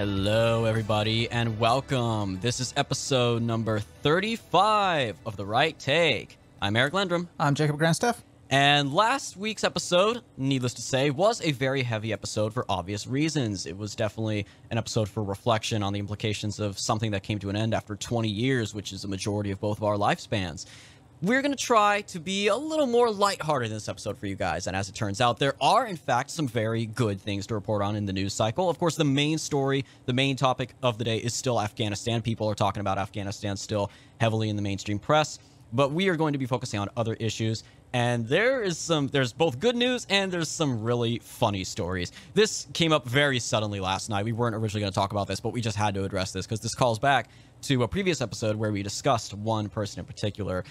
Hello, everybody, and welcome. This is episode number 35 of The Right Take. I'm Eric Lendrum. I'm Jacob Grandstaff. And last week's episode, needless to say, was a very heavy episode for obvious reasons. It was definitely an episode for reflection on the implications of something that came to an end after 20 years, which is a majority of both of our lifespans we're going to try to be a little more lighthearted in this episode for you guys. And as it turns out, there are, in fact, some very good things to report on in the news cycle. Of course, the main story, the main topic of the day is still Afghanistan. People are talking about Afghanistan still heavily in the mainstream press, but we are going to be focusing on other issues. And there is some, there's both good news and there's some really funny stories. This came up very suddenly last night. We weren't originally going to talk about this, but we just had to address this because this calls back to a previous episode where we discussed one person in particular.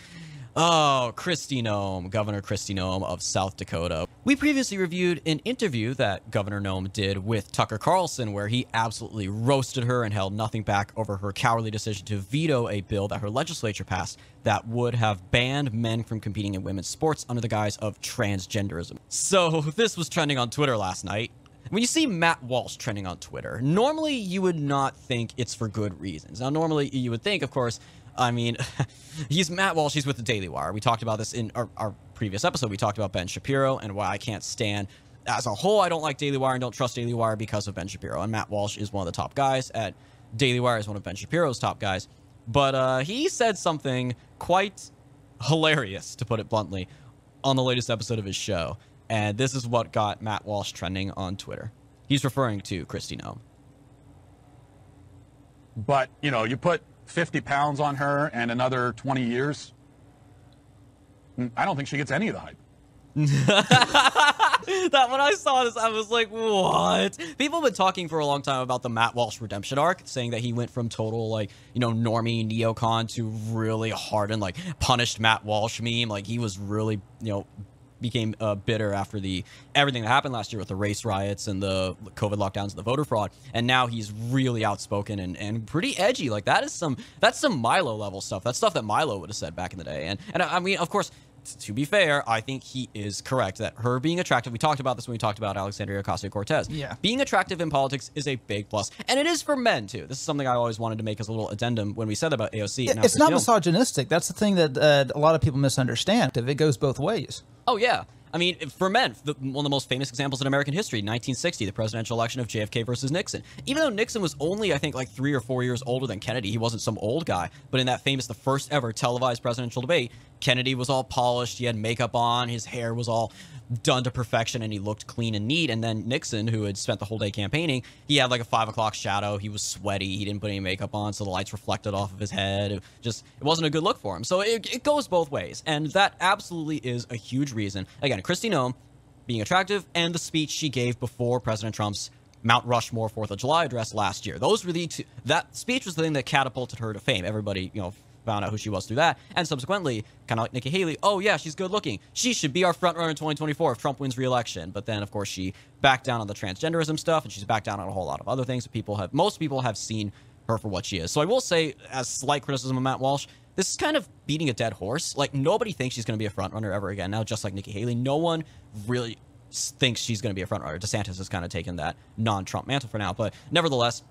Oh, Christy Nome, Governor Christy Nome of South Dakota. We previously reviewed an interview that Governor Nome did with Tucker Carlson, where he absolutely roasted her and held nothing back over her cowardly decision to veto a bill that her legislature passed that would have banned men from competing in women's sports under the guise of transgenderism. So this was trending on Twitter last night. When you see Matt Walsh trending on Twitter, normally you would not think it's for good reasons. Now, normally you would think, of course, I mean, he's Matt Walsh. He's with the Daily Wire. We talked about this in our, our previous episode. We talked about Ben Shapiro and why I can't stand as a whole, I don't like Daily Wire and don't trust Daily Wire because of Ben Shapiro. And Matt Walsh is one of the top guys at Daily Wire, is one of Ben Shapiro's top guys. But uh, he said something quite hilarious, to put it bluntly, on the latest episode of his show. And this is what got Matt Walsh trending on Twitter. He's referring to Christy Nome. But, you know, you put 50 pounds on her and another 20 years, mm, I don't think she gets any of the hype. that when I saw this, I was like, what? People have been talking for a long time about the Matt Walsh redemption arc, saying that he went from total, like, you know, normie neocon to really hardened, like, punished Matt Walsh meme. Like, he was really, you know, became uh, bitter after the everything that happened last year with the race riots and the COVID lockdowns and the voter fraud. And now he's really outspoken and, and pretty edgy. Like that is some that's some Milo level stuff. That's stuff that Milo would have said back in the day. And and I mean, of course, to be fair, I think he is correct that her being attractive, we talked about this when we talked about Alexandria Ocasio-Cortez. Yeah. Being attractive in politics is a big plus. And it is for men too. This is something I always wanted to make as a little addendum when we said about AOC. It, it's not misogynistic. That's the thing that uh, a lot of people misunderstand. It goes both ways. Oh yeah. I mean, for men, the, one of the most famous examples in American history, 1960, the presidential election of JFK versus Nixon. Even though Nixon was only, I think, like three or four years older than Kennedy, he wasn't some old guy. But in that famous, the first ever televised presidential debate, Kennedy was all polished. He had makeup on. His hair was all done to perfection and he looked clean and neat. And then Nixon, who had spent the whole day campaigning, he had like a five o'clock shadow. He was sweaty. He didn't put any makeup on, so the lights reflected off of his head. It just it wasn't a good look for him. So it, it goes both ways. And that absolutely is a huge reason. Again, Christy Noem being attractive and the speech she gave before President Trump's Mount Rushmore Fourth of July address last year. Those were the two, that speech was the thing that catapulted her to fame. Everybody, you know, found out who she was through that. And subsequently, kind of like Nikki Haley, oh yeah, she's good looking. She should be our front runner in 2024 if Trump wins re-election. But then, of course, she backed down on the transgenderism stuff, and she's backed down on a whole lot of other things that people have, most people have seen her for what she is. So I will say, as slight criticism of Matt Walsh, this is kind of beating a dead horse. Like, nobody thinks she's going to be a front runner ever again now, just like Nikki Haley. No one really thinks she's going to be a front runner. DeSantis has kind of taken that non-Trump mantle for now. But nevertheless,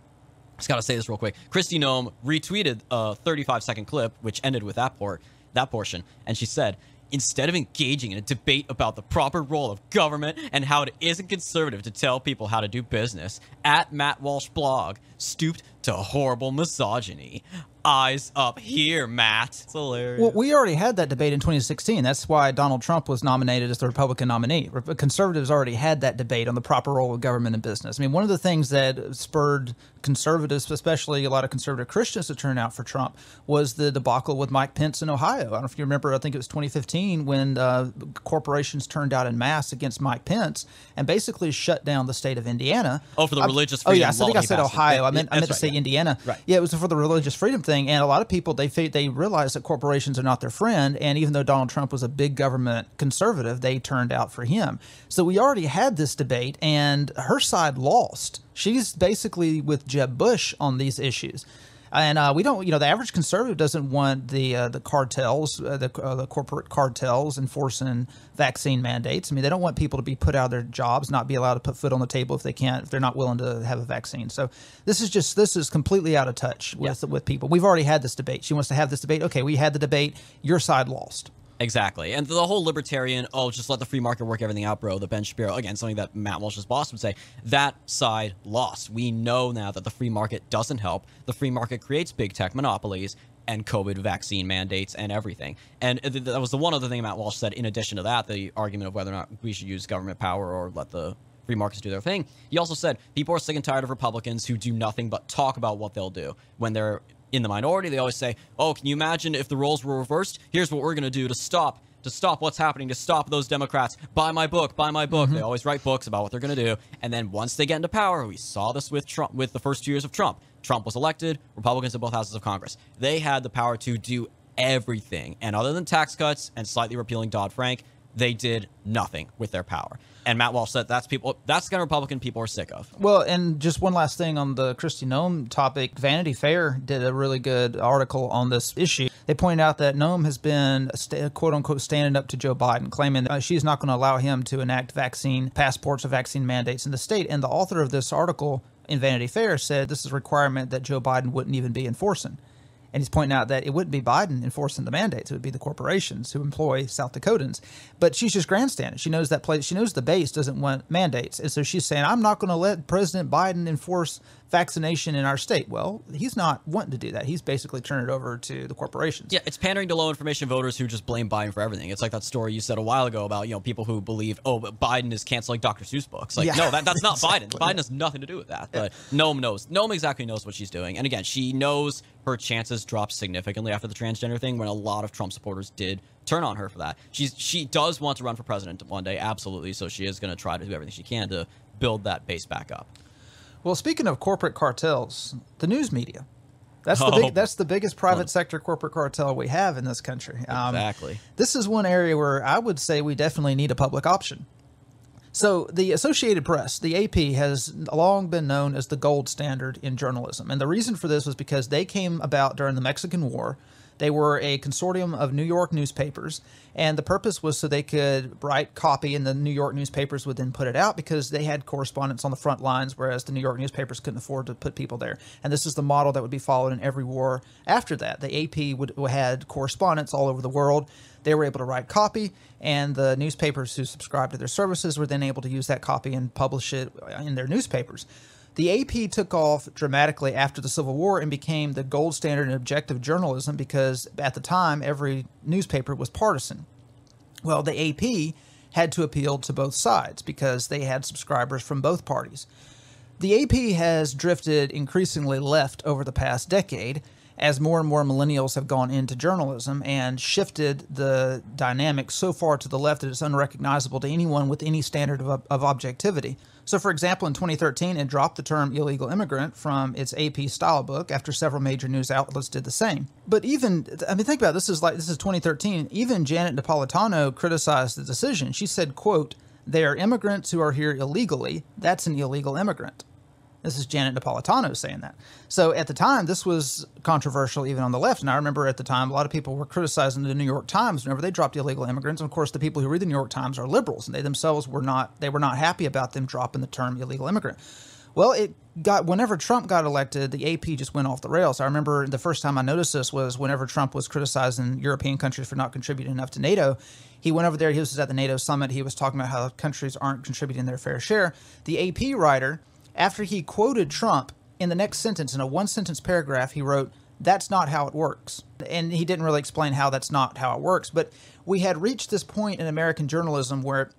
just gotta say this real quick. Christy Nome retweeted a 35 second clip, which ended with that port, that portion, and she said, instead of engaging in a debate about the proper role of government and how it isn't conservative to tell people how to do business, at Matt Walsh blog stooped to horrible misogyny eyes up here, Matt. It's hilarious. Well, we already had that debate in 2016. That's why Donald Trump was nominated as the Republican nominee. Conservatives already had that debate on the proper role of government and business. I mean, one of the things that spurred conservatives, especially a lot of conservative Christians, to turn out for Trump was the debacle with Mike Pence in Ohio. I don't know if you remember, I think it was 2015 when uh, corporations turned out in mass against Mike Pence and basically shut down the state of Indiana. Oh, for the religious freedom. oh, yeah. I think I said Ohio. It, I meant, I meant right, to say yeah. Indiana. Right. Yeah, it was for the religious freedom thing thing. And a lot of people they they realize that corporations are not their friend. And even though Donald Trump was a big government conservative, they turned out for him. So we already had this debate, and her side lost. She's basically with Jeb Bush on these issues and uh, we don't. You know, the average conservative doesn't want the uh, the cartels, uh, the uh, the corporate cartels enforcing vaccine mandates. I mean, they don't want people to be put out of their jobs, not be allowed to put foot on the table if they can't, if they're not willing to have a vaccine. So this is just this is completely out of touch with yeah. with people. We've already had this debate. She wants to have this debate. Okay, we had the debate. Your side lost. Exactly. And the whole libertarian, oh, just let the free market work everything out, bro, the Ben Shapiro, again, something that Matt Walsh's boss would say, that side lost. We know now that the free market doesn't help. The free market creates big tech monopolies and COVID vaccine mandates and everything. And that was the one other thing Matt Walsh said. In addition to that, the argument of whether or not we should use government power or let the free markets do their thing. He also said people are sick and tired of Republicans who do nothing but talk about what they'll do when they're in the minority. They always say, oh, can you imagine if the roles were reversed? Here's what we're going to do to stop to stop what's happening, to stop those Democrats. Buy my book, buy my book. Mm-hmm. They always write books about what they're going to do. And then once they get into power, we saw this with Trump, with the first two years of Trump. Trump was elected, Republicans in both houses of Congress. They had the power to do everything. And other than tax cuts and slightly repealing Dodd Frank, they did nothing with their power and Matt Walsh said that's people that's the kind of Republican people are sick of. Well, and just one last thing on the Christy Nome topic, Vanity Fair did a really good article on this issue. They pointed out that Nome has been quote unquote standing up to Joe Biden, claiming that uh, she's not going to allow him to enact vaccine passports or vaccine mandates in the state. And the author of this article in Vanity Fair said this is a requirement that Joe Biden wouldn't even be enforcing. And he's pointing out that it wouldn't be Biden enforcing the mandates; it would be the corporations who employ South Dakotans. But she's just grandstanding. She knows that place. She knows the base doesn't want mandates, and so she's saying, "I'm not going to let President Biden enforce vaccination in our state. Well, he's not wanting to do that. He's basically turned it over to the corporations. Yeah, it's pandering to low information voters who just blame Biden for everything. It's like that story you said a while ago about, you know, people who believe, oh, Biden is canceling Dr. Seuss books. Like, yeah, no, that, that's not exactly. Biden. Biden has nothing to do with that. But yeah. Noam knows. Noam exactly knows what she's doing. And again, she knows her chances dropped significantly after the transgender thing when a lot of Trump supporters did turn on her for that. She's she does want to run for president one day, absolutely. So she is going to try to do everything she can to build that base back up. Well, speaking of corporate cartels, the news media. That's the big, oh. that's the biggest private sector corporate cartel we have in this country. Um, exactly. This is one area where I would say we definitely need a public option. So the Associated Press, the AP, has long been known as the gold standard in journalism, and the reason for this was because they came about during the Mexican War they were a consortium of New York newspapers, and the purpose was so they could write copy, and the New York newspapers would then put it out because they had correspondents on the front lines, whereas the New York newspapers couldn't afford to put people there. And this is the model that would be followed in every war after that. The AP would had correspondents all over the world. They were able to write copy, and the newspapers who subscribed to their services were then able to use that copy and publish it in their newspapers. The AP took off dramatically after the Civil War and became the gold standard in objective journalism because at the time every newspaper was partisan. Well, the AP had to appeal to both sides because they had subscribers from both parties. The AP has drifted increasingly left over the past decade as more and more millennials have gone into journalism and shifted the dynamic so far to the left that it's unrecognizable to anyone with any standard of, of objectivity. So, for example, in 2013, it dropped the term illegal immigrant from its AP style book after several major news outlets did the same. But even, I mean, think about it, this is like this is 2013. Even Janet Napolitano criticized the decision. She said, "quote They are immigrants who are here illegally. That's an illegal immigrant." This is Janet Napolitano saying that. So at the time, this was controversial even on the left. And I remember at the time, a lot of people were criticizing the New York Times whenever they dropped illegal immigrants. And of course, the people who read the New York Times are liberals, and they themselves were not they were not happy about them dropping the term illegal immigrant. Well, it got whenever Trump got elected, the AP just went off the rails. I remember the first time I noticed this was whenever Trump was criticizing European countries for not contributing enough to NATO. He went over there. He was at the NATO summit. He was talking about how countries aren't contributing their fair share. The AP writer after he quoted Trump in the next sentence, in a one sentence paragraph, he wrote, That's not how it works. And he didn't really explain how that's not how it works. But we had reached this point in American journalism where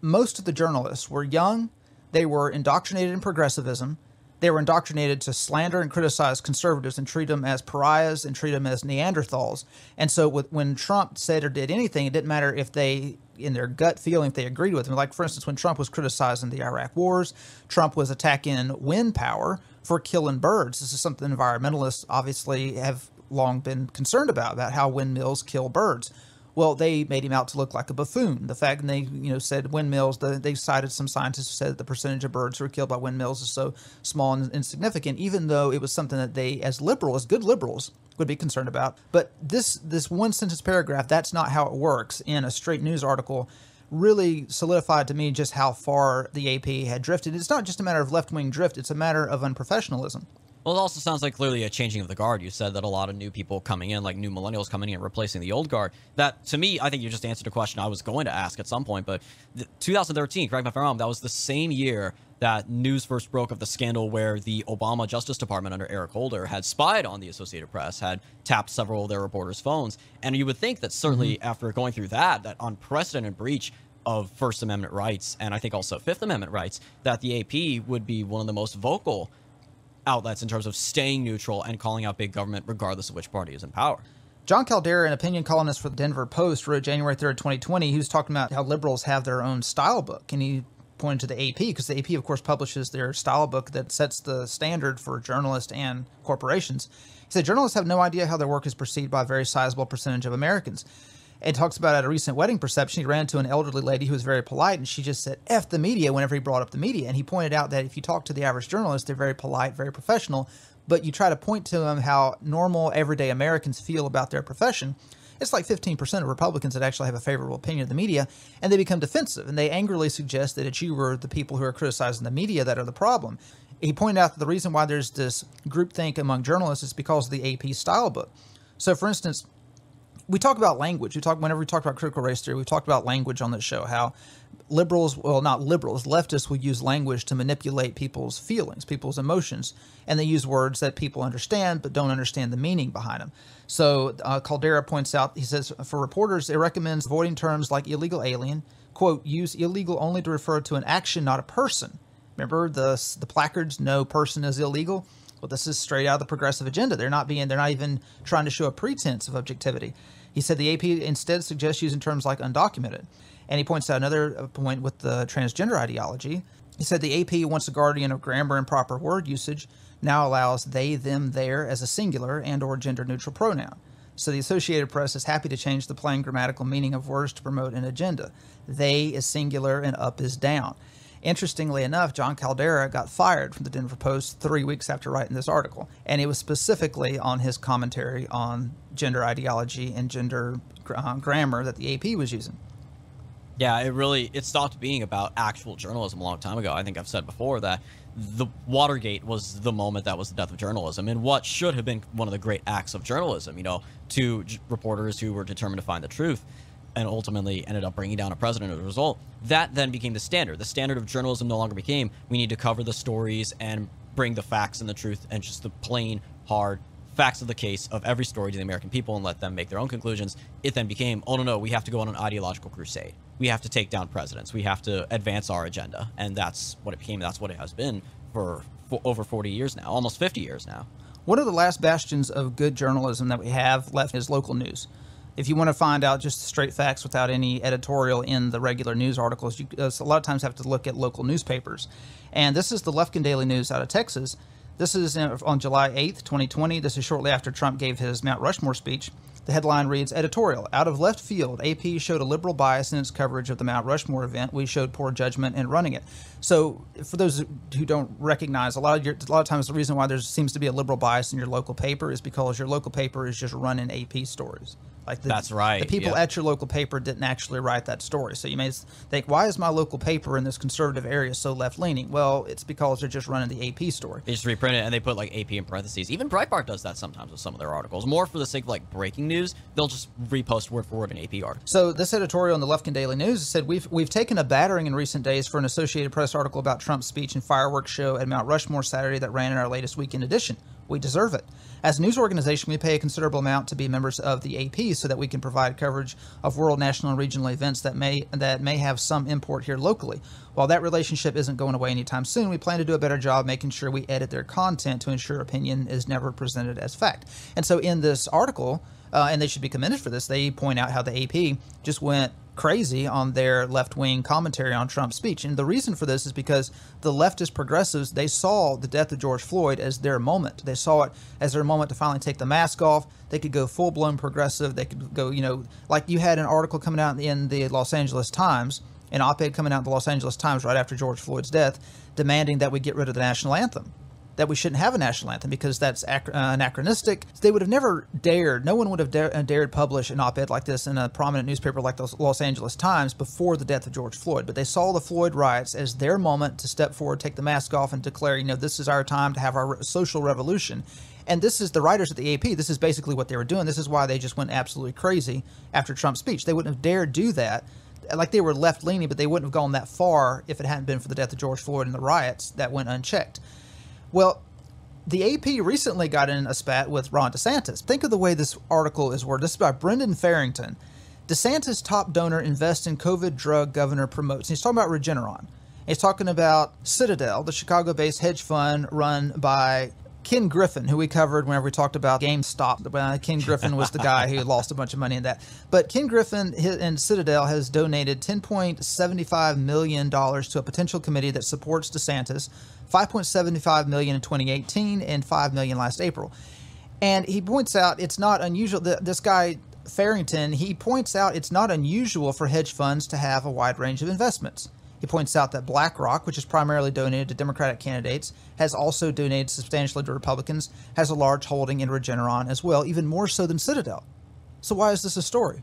most of the journalists were young, they were indoctrinated in progressivism, they were indoctrinated to slander and criticize conservatives and treat them as pariahs and treat them as Neanderthals. And so with, when Trump said or did anything, it didn't matter if they, in their gut feeling, if they agreed with him. Like, for instance, when Trump was criticizing the Iraq wars, Trump was attacking wind power for killing birds. This is something environmentalists obviously have long been concerned about, about how windmills kill birds. Well, they made him out to look like a buffoon. The fact that they, you know, said windmills, the, they cited some scientists who said that the percentage of birds who are killed by windmills is so small and insignificant, even though it was something that they, as liberals, good liberals, would be concerned about. But this this one sentence paragraph, that's not how it works in a straight news article really solidified to me just how far the AP had drifted. It's not just a matter of left wing drift, it's a matter of unprofessionalism. Well, it also sounds like clearly a changing of the guard. You said that a lot of new people coming in, like new millennials coming in, replacing the old guard. That, to me, I think you just answered a question I was going to ask at some point. But 2013, correct me if I'm wrong, that was the same year that news first broke of the scandal where the Obama Justice Department under Eric Holder had spied on the Associated Press, had tapped several of their reporters' phones. And you would think that certainly mm -hmm. after going through that, that unprecedented breach of First Amendment rights and I think also Fifth Amendment rights, that the AP would be one of the most vocal outlets in terms of staying neutral and calling out big government, regardless of which party is in power. John Caldera, an opinion columnist for the Denver Post, wrote January 3rd, 2020, he was talking about how liberals have their own style book. And he pointed to the AP because the AP, of course, publishes their style book that sets the standard for journalists and corporations. He said journalists have no idea how their work is perceived by a very sizable percentage of Americans and talks about at a recent wedding perception, he ran to an elderly lady who was very polite, and she just said "f the media" whenever he brought up the media. And he pointed out that if you talk to the average journalist, they're very polite, very professional, but you try to point to them how normal, everyday Americans feel about their profession. It's like 15% of Republicans that actually have a favorable opinion of the media, and they become defensive, and they angrily suggest that it's you or the people who are criticizing the media that are the problem. He pointed out that the reason why there's this groupthink among journalists is because of the AP style book. So, for instance, we talk about language. We talk whenever we talk about critical race theory, we talked about language on this show. How liberals, well, not liberals, leftists will use language to manipulate people's feelings, people's emotions, and they use words that people understand but don't understand the meaning behind them. So uh, Caldera points out, he says, for reporters, it recommends avoiding terms like illegal alien. "Quote: Use illegal only to refer to an action, not a person." Remember the the placards, "No person is illegal." Well, this is straight out of the progressive agenda. They're not being, they're not even trying to show a pretense of objectivity. He said the AP instead suggests using terms like undocumented. And he points out another uh, point with the transgender ideology. He said the AP, once a guardian of grammar and proper word usage, now allows they, them, their as a singular and or gender-neutral pronoun. So the Associated Press is happy to change the plain grammatical meaning of words to promote an agenda. They is singular and up is down. Interestingly enough, John Caldera got fired from the Denver Post three weeks after writing this article, and it was specifically on his commentary on gender ideology and gender uh, grammar that the AP was using. Yeah, it really it stopped being about actual journalism a long time ago. I think I've said before that the Watergate was the moment that was the death of journalism, and what should have been one of the great acts of journalism, you know, to reporters who were determined to find the truth and ultimately ended up bringing down a president as a result. That then became the standard. The standard of journalism no longer became we need to cover the stories and bring the facts and the truth and just the plain, hard facts of the case of every story to the American people and let them make their own conclusions. It then became, oh no, no, we have to go on an ideological crusade. We have to take down presidents. We have to advance our agenda. And that's what it became. That's what it has been for, for over 40 years now, almost 50 years now. One of the last bastions of good journalism that we have left is local news if you want to find out just straight facts without any editorial in the regular news articles, you uh, a lot of times have to look at local newspapers. And this is the Lufkin Daily News out of Texas. This is on July 8th, 2020. This is shortly after Trump gave his Mount Rushmore speech. The headline reads Editorial Out of left field, AP showed a liberal bias in its coverage of the Mount Rushmore event. We showed poor judgment in running it. So, for those who don't recognize, a lot of, your, a lot of times the reason why there seems to be a liberal bias in your local paper is because your local paper is just running AP stories. Like the, that's right. The people at your local paper didn't actually write that story. So you may think, why is my local paper in this conservative area so left leaning? Well, it's because they're just running the AP story. They just reprint it and they put like AP in parentheses. Even Breitbart does that sometimes with some of their articles. More for the sake of like breaking news, they'll just repost word for word an AP article. So this editorial in the Lufkin Daily News said we've we've taken a battering in recent days for an Associated Press article about Trump's speech and fireworks show at Mount Rushmore Saturday that ran in our latest weekend edition. We deserve it. As a news organization, we pay a considerable amount to be members of the AP so that we can provide coverage of world, national, and regional events that may that may have some import here locally. While that relationship isn't going away anytime soon, we plan to do a better job making sure we edit their content to ensure opinion is never presented as fact. And so in this article, uh, and they should be commended for this, they point out how the AP just went crazy on their left wing commentary on Trump's speech. And the reason for this is because the leftist progressives, they saw the death of George Floyd as their moment. They saw it as their moment to finally take the mask off. They could go full blown progressive. They could go, you know, like you had an article coming out in the Los Angeles Times, an op ed coming out in the Los Angeles Times right after George Floyd's death, demanding that we get rid of the national anthem that we shouldn't have a national anthem because that's uh, anachronistic. They would have never dared, no one would have uh, dared publish an op ed like this in a prominent newspaper like the Los Angeles Times before the death of George Floyd. But they saw the Floyd riots as their moment to step forward, take the mask off, and declare, you know, this is our time to have our social revolution. And this is the writers at the AP. This is basically what they were doing. This is why they just went absolutely crazy after Trump's speech. They wouldn't have dared do that. Like they were left leaning, but they wouldn't have gone that far if it hadn't been for the death of George Floyd and the riots that went unchecked. Well, the AP recently got in a spat with Ron DeSantis. Think of the way this article is worded. This is by Brendan Farrington. DeSantis' top donor invests in COVID drug governor promotes. And he's talking about Regeneron. He's talking about Citadel, the Chicago based hedge fund run by Ken Griffin, who we covered whenever we talked about GameStop. Uh, Ken Griffin was the guy who lost a bunch of money in that. But Ken Griffin and Citadel has donated $10.75 million to a potential committee that supports DeSantis, $5.75 million in 2018 and $5 million last April. And he points out it's not unusual. that This guy, Farrington, he points out it's not unusual for hedge funds to have a wide range of investments. He points out that BlackRock, which is primarily donated to Democratic candidates, has also donated substantially to Republicans, has a large holding in Regeneron as well, even more so than Citadel. So why is this a story?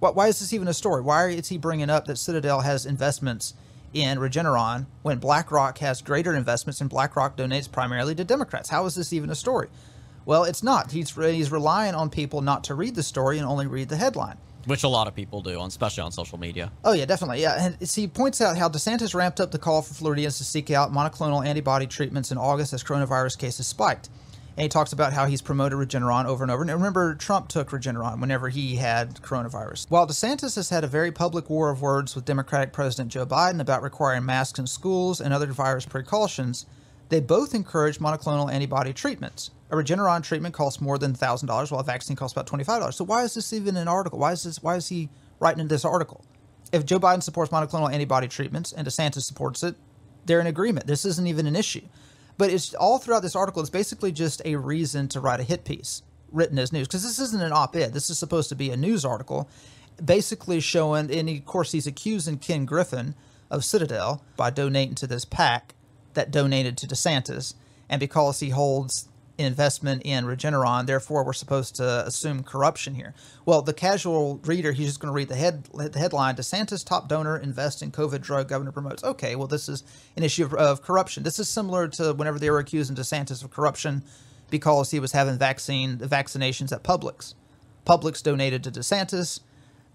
Why, why is this even a story? Why is he bringing up that Citadel has investments in Regeneron when BlackRock has greater investments and BlackRock donates primarily to Democrats? How is this even a story? Well, it's not. He's, he's relying on people not to read the story and only read the headline which a lot of people do, especially on social media. Oh yeah, definitely. Yeah, and he points out how DeSantis ramped up the call for Floridians to seek out monoclonal antibody treatments in August as coronavirus cases spiked. And he talks about how he's promoted Regeneron over and over. And remember, Trump took Regeneron whenever he had coronavirus. While DeSantis has had a very public war of words with Democratic President Joe Biden about requiring masks in schools and other virus precautions, they both encourage monoclonal antibody treatments. A Regeneron treatment costs more than $1,000 while a vaccine costs about $25. So why is this even an article? Why is this why is he writing this article? If Joe Biden supports monoclonal antibody treatments and DeSantis supports it, they're in agreement. This isn't even an issue. But it's all throughout this article, it's basically just a reason to write a hit piece written as news because this isn't an op-ed. This is supposed to be a news article, basically showing. And of course, he's accusing Ken Griffin of Citadel by donating to this pack that donated to DeSantis. And because he holds investment in Regeneron, therefore we're supposed to assume corruption here. Well, the casual reader, he's just going to read the head the headline: DeSantis top donor invests in COVID drug governor promotes. Okay, well this is an issue of, of corruption. This is similar to whenever they were accusing DeSantis of corruption because he was having vaccine vaccinations at Publix. Publix donated to DeSantis.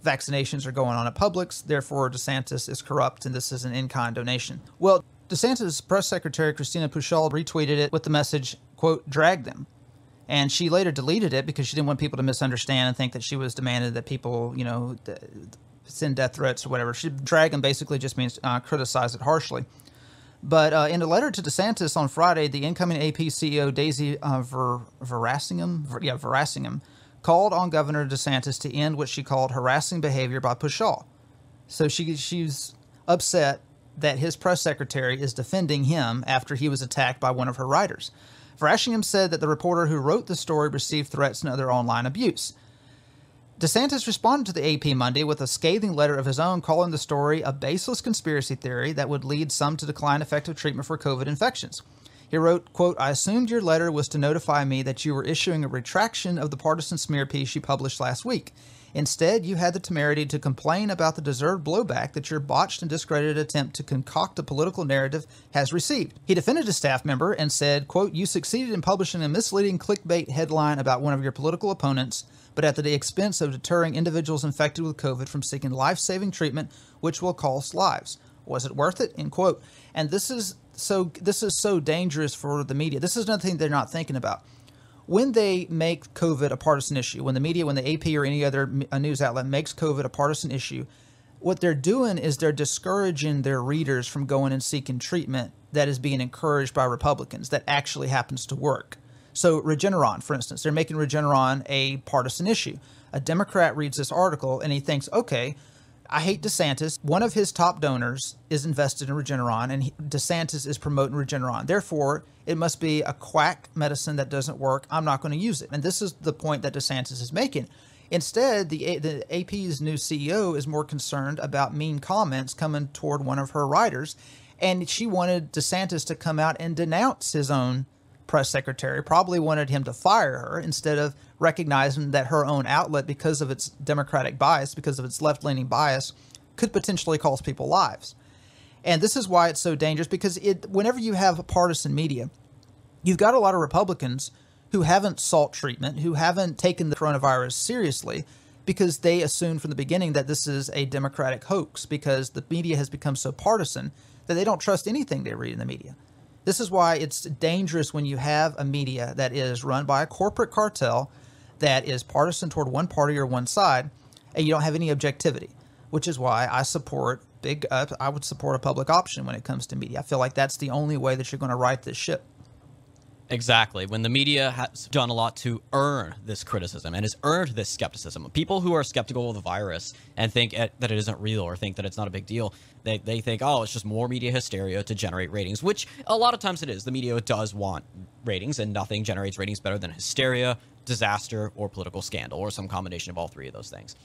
Vaccinations are going on at Publix, therefore DeSantis is corrupt and this is an in-kind donation. Well, DeSantis press secretary Christina Puschel retweeted it with the message, quote, drag them. And she later deleted it because she didn't want people to misunderstand and think that she was demanded that people, you know, send death threats or whatever. She, drag them basically just means uh, criticize it harshly. But uh, in a letter to DeSantis on Friday, the incoming AP CEO Daisy uh, Ver- Verasingham, Ver- yeah, Verasingham, called on Governor DeSantis to end what she called harassing behavior by Pushall. So she she's upset that his press secretary is defending him after he was attacked by one of her writers. Frashingham said that the reporter who wrote the story received threats and other online abuse. DeSantis responded to the AP Monday with a scathing letter of his own calling the story a baseless conspiracy theory that would lead some to decline effective treatment for COVID infections. He wrote, quote, I assumed your letter was to notify me that you were issuing a retraction of the partisan smear piece you published last week. Instead, you had the temerity to complain about the deserved blowback that your botched and discredited attempt to concoct a political narrative has received. He defended a staff member and said, quote, You succeeded in publishing a misleading clickbait headline about one of your political opponents, but at the expense of deterring individuals infected with COVID from seeking life saving treatment, which will cost lives. Was it worth it? End quote. And this is so this is so dangerous for the media. This is another thing they're not thinking about when they make COVID a partisan issue, when the media, when the AP or any other news outlet makes COVID a partisan issue, what they're doing is they're discouraging their readers from going and seeking treatment that is being encouraged by Republicans that actually happens to work. So, Regeneron, for instance, they're making Regeneron a partisan issue. A Democrat reads this article and he thinks, okay, I hate DeSantis. One of his top donors is invested in Regeneron, and DeSantis is promoting Regeneron. Therefore, it must be a quack medicine that doesn't work. I'm not going to use it. And this is the point that DeSantis is making. Instead, the, the AP's new CEO is more concerned about mean comments coming toward one of her writers, and she wanted DeSantis to come out and denounce his own press secretary probably wanted him to fire her instead of recognizing that her own outlet, because of its Democratic bias, because of its left leaning bias, could potentially cost people lives. And this is why it's so dangerous because it, whenever you have partisan media, you've got a lot of Republicans who haven't sought treatment, who haven't taken the coronavirus seriously, because they assume from the beginning that this is a Democratic hoax because the media has become so partisan that they don't trust anything they read in the media. This is why it's dangerous when you have a media that is run by a corporate cartel that is partisan toward one party or one side, and you don't have any objectivity, which is why I support big, uh, I would support a public option when it comes to media. I feel like that's the only way that you're going to right this ship. Exactly. When the media has done a lot to earn this criticism and has earned this skepticism, people who are skeptical of the virus and think it, that it isn't real or think that it's not a big deal, they, they think, oh, it's just more media hysteria to generate ratings, which a lot of times it is. The media does want ratings, and nothing generates ratings better than hysteria, disaster, or political scandal, or some combination of all three of those things.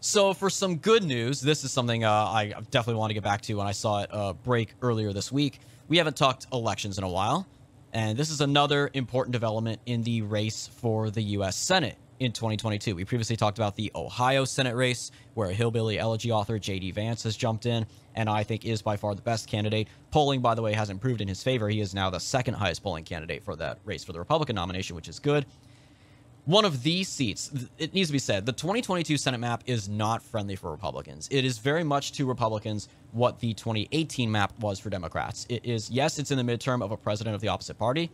So, for some good news, this is something uh, I definitely want to get back to when I saw it uh, break earlier this week. We haven't talked elections in a while. And this is another important development in the race for the U.S. Senate in 2022. We previously talked about the Ohio Senate race, where a hillbilly elegy author J.D. Vance has jumped in, and I think is by far the best candidate. Polling, by the way, has improved in his favor. He is now the second highest polling candidate for that race for the Republican nomination, which is good one of these seats. It needs to be said, the 2022 Senate map is not friendly for Republicans. It is very much to Republicans what the 2018 map was for Democrats. It is, yes, it's in the midterm of a president of the opposite party,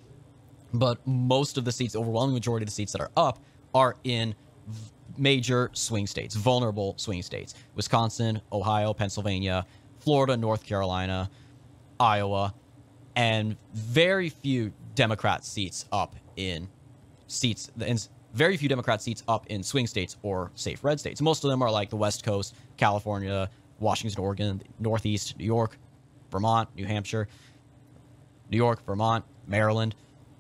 but most of the seats, the overwhelming majority of the seats that are up, are in major swing states, vulnerable swing states Wisconsin, Ohio, Pennsylvania, Florida, North Carolina, Iowa, and very few Democrat seats up in seats in very few Democrat seats up in swing states or safe red states. Most of them are like the West Coast, California, Washington, Oregon, Northeast, New York, Vermont, New Hampshire, New York, Vermont, Maryland.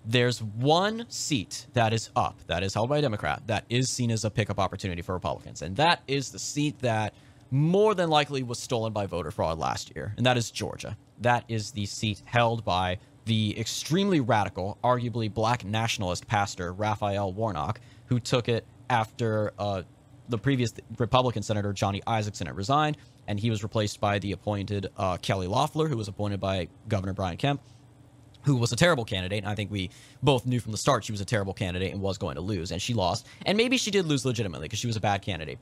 There's one seat that is up, that is held by a Democrat, that is seen as a pickup opportunity for Republicans. And that is the seat that more than likely was stolen by voter fraud last year, and that is Georgia. That is the seat held by the extremely radical, arguably black nationalist pastor Raphael Warnock, who took it after uh, the previous Republican senator Johnny Isaacson had resigned, and he was replaced by the appointed uh, Kelly Loeffler, who was appointed by Governor Brian Kemp, who was a terrible candidate. And I think we both knew from the start she was a terrible candidate and was going to lose, and she lost. And maybe she did lose legitimately because she was a bad candidate.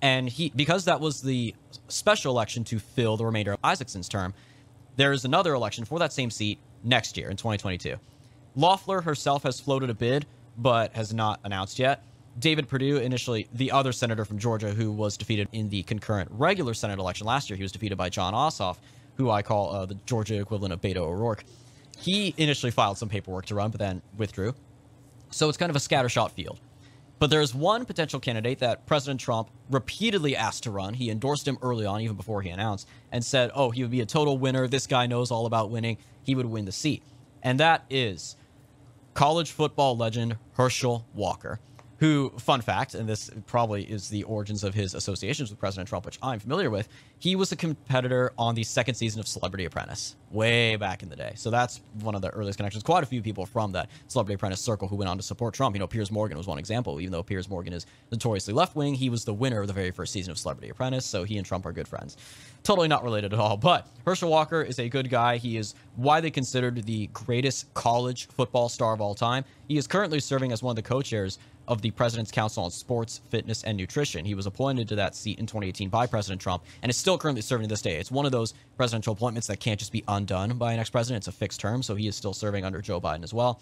And he, because that was the special election to fill the remainder of Isaacson's term, there is another election for that same seat next year in 2022. Loeffler herself has floated a bid, but has not announced yet. David Perdue, initially the other senator from Georgia who was defeated in the concurrent regular Senate election last year, he was defeated by John Ossoff, who I call uh, the Georgia equivalent of Beto O'Rourke. He initially filed some paperwork to run, but then withdrew. So it's kind of a scattershot field. But there is one potential candidate that President Trump repeatedly asked to run. He endorsed him early on, even before he announced, and said, oh, he would be a total winner. This guy knows all about winning. He would win the seat. And that is college football legend Herschel Walker who, fun fact, and this probably is the origins of his associations with President Trump, which I'm familiar with, he was a competitor on the second season of Celebrity Apprentice way back in the day. So that's one of the earliest connections. Quite a few people from that Celebrity Apprentice circle who went on to support Trump. You know, Piers Morgan was one example. Even though Piers Morgan is notoriously left wing, he was the winner of the very first season of Celebrity Apprentice. So he and Trump are good friends. Totally not related at all. But Herschel Walker is a good guy. He is widely considered the greatest college football star of all time. He is currently serving as one of the co chairs of the President's Council on Sports, Fitness, and Nutrition. He was appointed to that seat in 2018 by President Trump and is still currently serving to this day. It's one of those presidential appointments that can't just be undone by an ex president. It's a fixed term, so he is still serving under Joe Biden as well.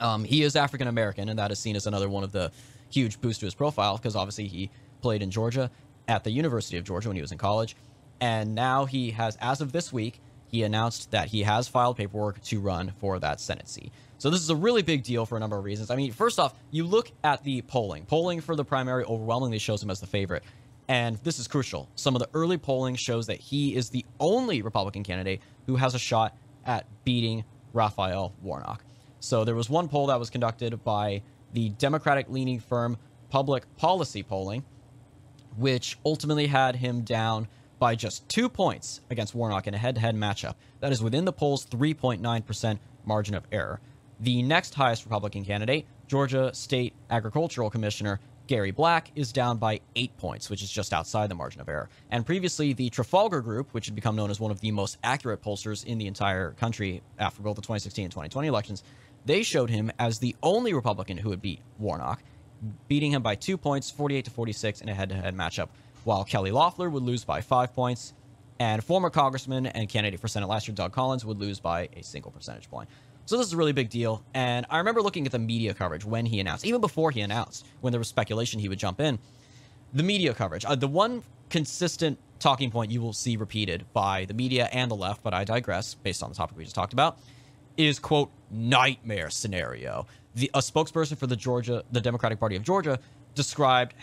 Um, he is African American, and that is seen as another one of the huge boosts to his profile because obviously he played in Georgia at the University of Georgia when he was in college. And now he has, as of this week, he announced that he has filed paperwork to run for that Senate seat. So this is a really big deal for a number of reasons. I mean, first off, you look at the polling. Polling for the primary overwhelmingly shows him as the favorite. And this is crucial. Some of the early polling shows that he is the only Republican candidate who has a shot at beating Raphael Warnock. So there was one poll that was conducted by the Democratic leaning firm Public Policy Polling, which ultimately had him down by just two points against Warnock in a head to head matchup. That is within the poll's 3.9% margin of error. The next highest Republican candidate, Georgia State Agricultural Commissioner Gary Black, is down by eight points, which is just outside the margin of error. And previously, the Trafalgar Group, which had become known as one of the most accurate pollsters in the entire country after both the 2016 and 2020 elections, they showed him as the only Republican who would beat Warnock, beating him by two points, 48 to 46, in a head to head matchup, while Kelly Loeffler would lose by five points, and former Congressman and candidate for Senate last year, Doug Collins, would lose by a single percentage point. So this is a really big deal. And I remember looking at the media coverage when he announced, even before he announced, when there was speculation he would jump in. The media coverage, uh, the one consistent talking point you will see repeated by the media and the left, but I digress based on the topic we just talked about, is quote, nightmare scenario. The, a spokesperson for the Georgia, the Democratic Party of Georgia, described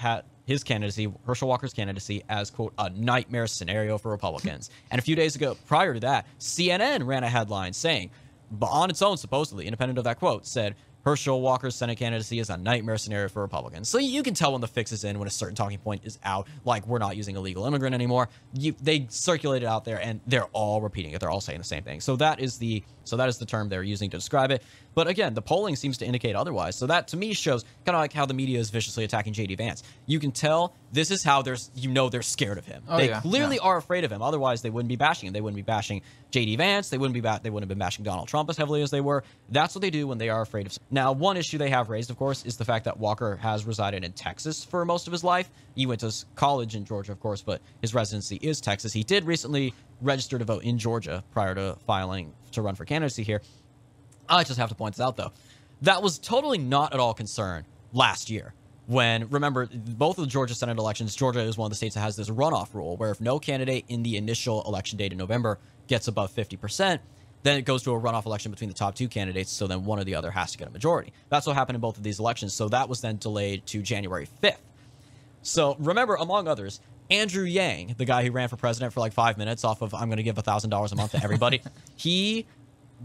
his candidacy, Herschel Walker's candidacy, as quote a nightmare scenario for Republicans. and a few days ago, prior to that, CNN ran a headline saying but on its own, supposedly, independent of that quote, said Herschel Walker's Senate candidacy is a nightmare scenario for Republicans. So you can tell when the fix is in, when a certain talking point is out, like we're not using illegal immigrant anymore. You, they circulate it out there, and they're all repeating it. They're all saying the same thing. So that is the so that is the term they're using to describe it. But again, the polling seems to indicate otherwise. So that to me shows kind of like how the media is viciously attacking JD Vance. You can tell this is how there's you know they're scared of him. Oh, they yeah, clearly yeah. are afraid of him. Otherwise, they wouldn't be bashing him. They wouldn't be bashing J.D. Vance. They wouldn't be ba- they wouldn't have been bashing Donald Trump as heavily as they were. That's what they do when they are afraid of. Now, one issue they have raised, of course, is the fact that Walker has resided in Texas for most of his life. He went to college in Georgia, of course, but his residency is Texas. He did recently register to vote in Georgia prior to filing to run for candidacy here. I just have to point this out though. That was totally not at all concerned last year when remember both of the Georgia Senate elections, Georgia is one of the states that has this runoff rule where if no candidate in the initial election date in November gets above 50%, then it goes to a runoff election between the top two candidates. So then one or the other has to get a majority. That's what happened in both of these elections. So that was then delayed to January 5th. So remember, among others, Andrew Yang, the guy who ran for president for like five minutes off of I'm going to give $1,000 a month to everybody, he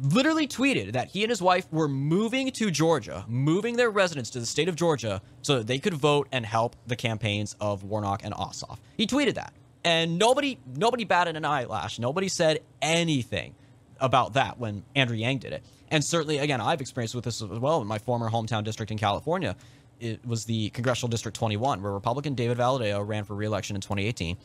literally tweeted that he and his wife were moving to Georgia, moving their residence to the state of Georgia so that they could vote and help the campaigns of Warnock and Ossoff. He tweeted that. And nobody nobody batted an eyelash. Nobody said anything about that when Andrew Yang did it. And certainly, again, I've experienced with this as well in my former hometown district in California. It was the Congressional District 21, where Republican David Valadeo ran for reelection in 2018.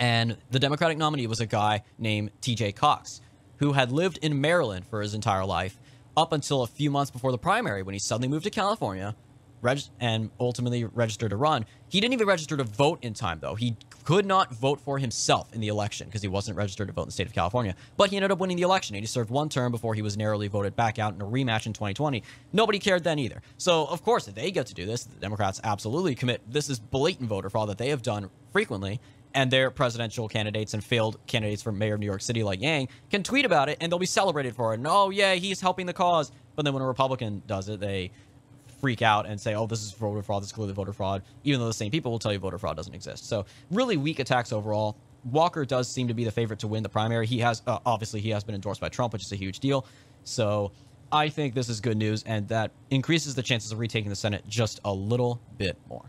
And the Democratic nominee was a guy named TJ Cox who had lived in Maryland for his entire life up until a few months before the primary when he suddenly moved to California reg- and ultimately registered to run. He didn't even register to vote in time, though. He could not vote for himself in the election because he wasn't registered to vote in the state of California. But he ended up winning the election and he served one term before he was narrowly voted back out in a rematch in 2020. Nobody cared then either. So, of course, they get to do this. The Democrats absolutely commit. This is blatant voter fraud that they have done frequently and their presidential candidates and failed candidates for mayor of New York City, like Yang, can tweet about it and they'll be celebrated for it. And oh, yeah, he's helping the cause. But then when a Republican does it, they freak out and say, oh, this is voter fraud, this is clearly voter fraud, even though the same people will tell you voter fraud doesn't exist. So really weak attacks overall. Walker does seem to be the favorite to win the primary. He has, uh, obviously, he has been endorsed by Trump, which is a huge deal. So I think this is good news, and that increases the chances of retaking the Senate just a little bit more.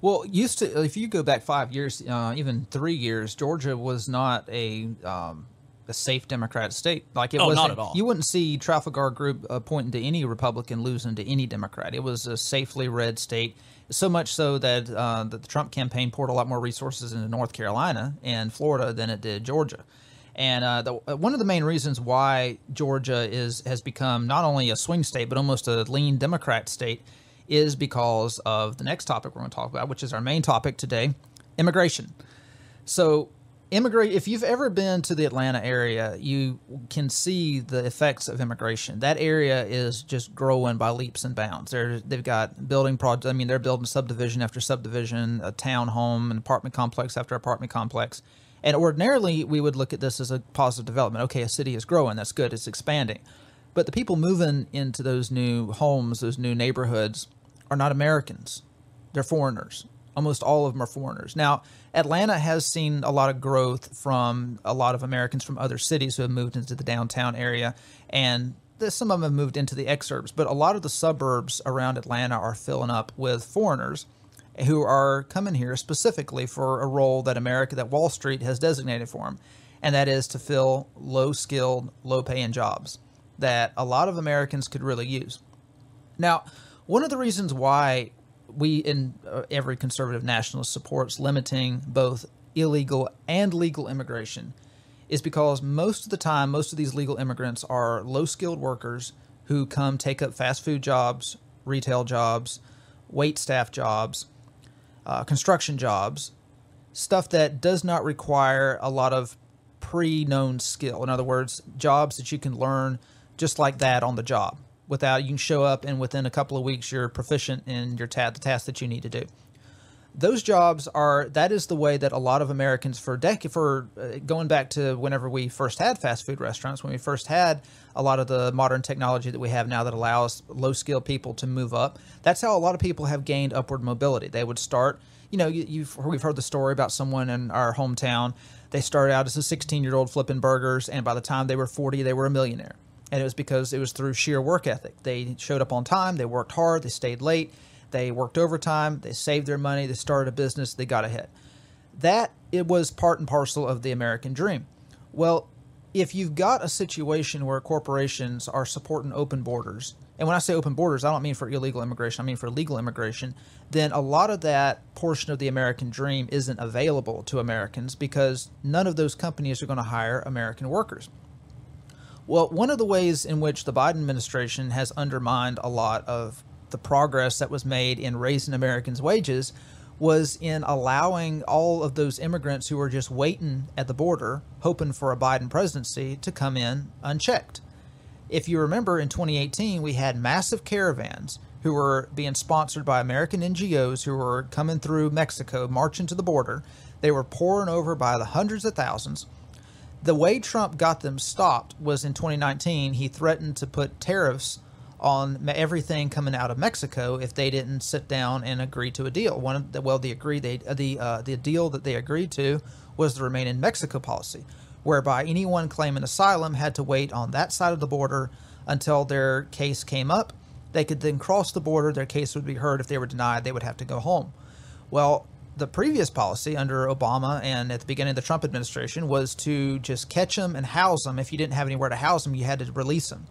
Well, used to if you go back five years, uh, even three years, Georgia was not a um, a safe Democrat state. Like it oh, was not at all. You wouldn't see Trafalgar Group uh, pointing to any Republican losing to any Democrat. It was a safely red state, so much so that uh, that the Trump campaign poured a lot more resources into North Carolina and Florida than it did Georgia. And uh, the, uh, one of the main reasons why Georgia is has become not only a swing state but almost a lean Democrat state is because of the next topic we're going to talk about, which is our main topic today immigration. So, immigrate if you've ever been to the Atlanta area, you can see the effects of immigration. That area is just growing by leaps and bounds. They're, they've got building projects. I mean, they're building subdivision after subdivision, a town home, an apartment complex after apartment complex. And ordinarily, we would look at this as a positive development. Okay, a city is growing. That's good. It's expanding. But the people moving into those new homes, those new neighborhoods, are not Americans, they're foreigners. Almost all of them are foreigners. Now, Atlanta has seen a lot of growth from a lot of Americans from other cities who have moved into the downtown area. And some of them have moved into the exurbs, but a lot of the suburbs around Atlanta are filling up with foreigners who are coming here specifically for a role that America, that Wall Street has designated for them, and that is to fill low skilled, low paying jobs that a lot of Americans could really use. Now, one of the reasons why we in uh, every conservative nationalist supports limiting both illegal and legal immigration is because most of the time, most of these legal immigrants are low skilled workers who come take up fast food jobs, retail jobs, wait staff jobs, uh, construction jobs, stuff that does not require a lot of pre known skill. In other words, jobs that you can learn just like that on the job without you can show up and within a couple of weeks you're proficient in your ta- the task that you need to do those jobs are that is the way that a lot of Americans for dec- for uh, going back to whenever we first had fast food restaurants when we first had a lot of the modern technology that we have now that allows low skilled people to move up that's how a lot of people have gained upward mobility they would start you know you, we've heard the story about someone in our hometown they started out as a 16 year old flipping burgers and by the time they were 40 they were a millionaire and it was because it was through sheer work ethic. They showed up on time, they worked hard, they stayed late, they worked overtime, they saved their money, they started a business, they got ahead. That it was part and parcel of the American dream. Well, if you've got a situation where corporations are supporting open borders, and when I say open borders, I don't mean for illegal immigration, I mean for legal immigration, then a lot of that portion of the American dream isn't available to Americans because none of those companies are going to hire American workers. Well, one of the ways in which the Biden administration has undermined a lot of the progress that was made in raising Americans' wages was in allowing all of those immigrants who were just waiting at the border, hoping for a Biden presidency, to come in unchecked. If you remember, in 2018, we had massive caravans who were being sponsored by American NGOs who were coming through Mexico, marching to the border. They were pouring over by the hundreds of thousands the way Trump got them stopped was in 2019, he threatened to put tariffs on everything coming out of Mexico if they didn't sit down and agree to a deal. One of the, well, the agreed. they uh, the uh, the deal that they agreed to was the remain in Mexico policy, whereby anyone claiming asylum had to wait on that side of the border until their case came up. They could then cross the border. Their case would be heard. If they were denied, they would have to go home. Well, the previous policy under Obama and at the beginning of the Trump administration was to just catch them and house them. If you didn't have anywhere to house them, you had to release them.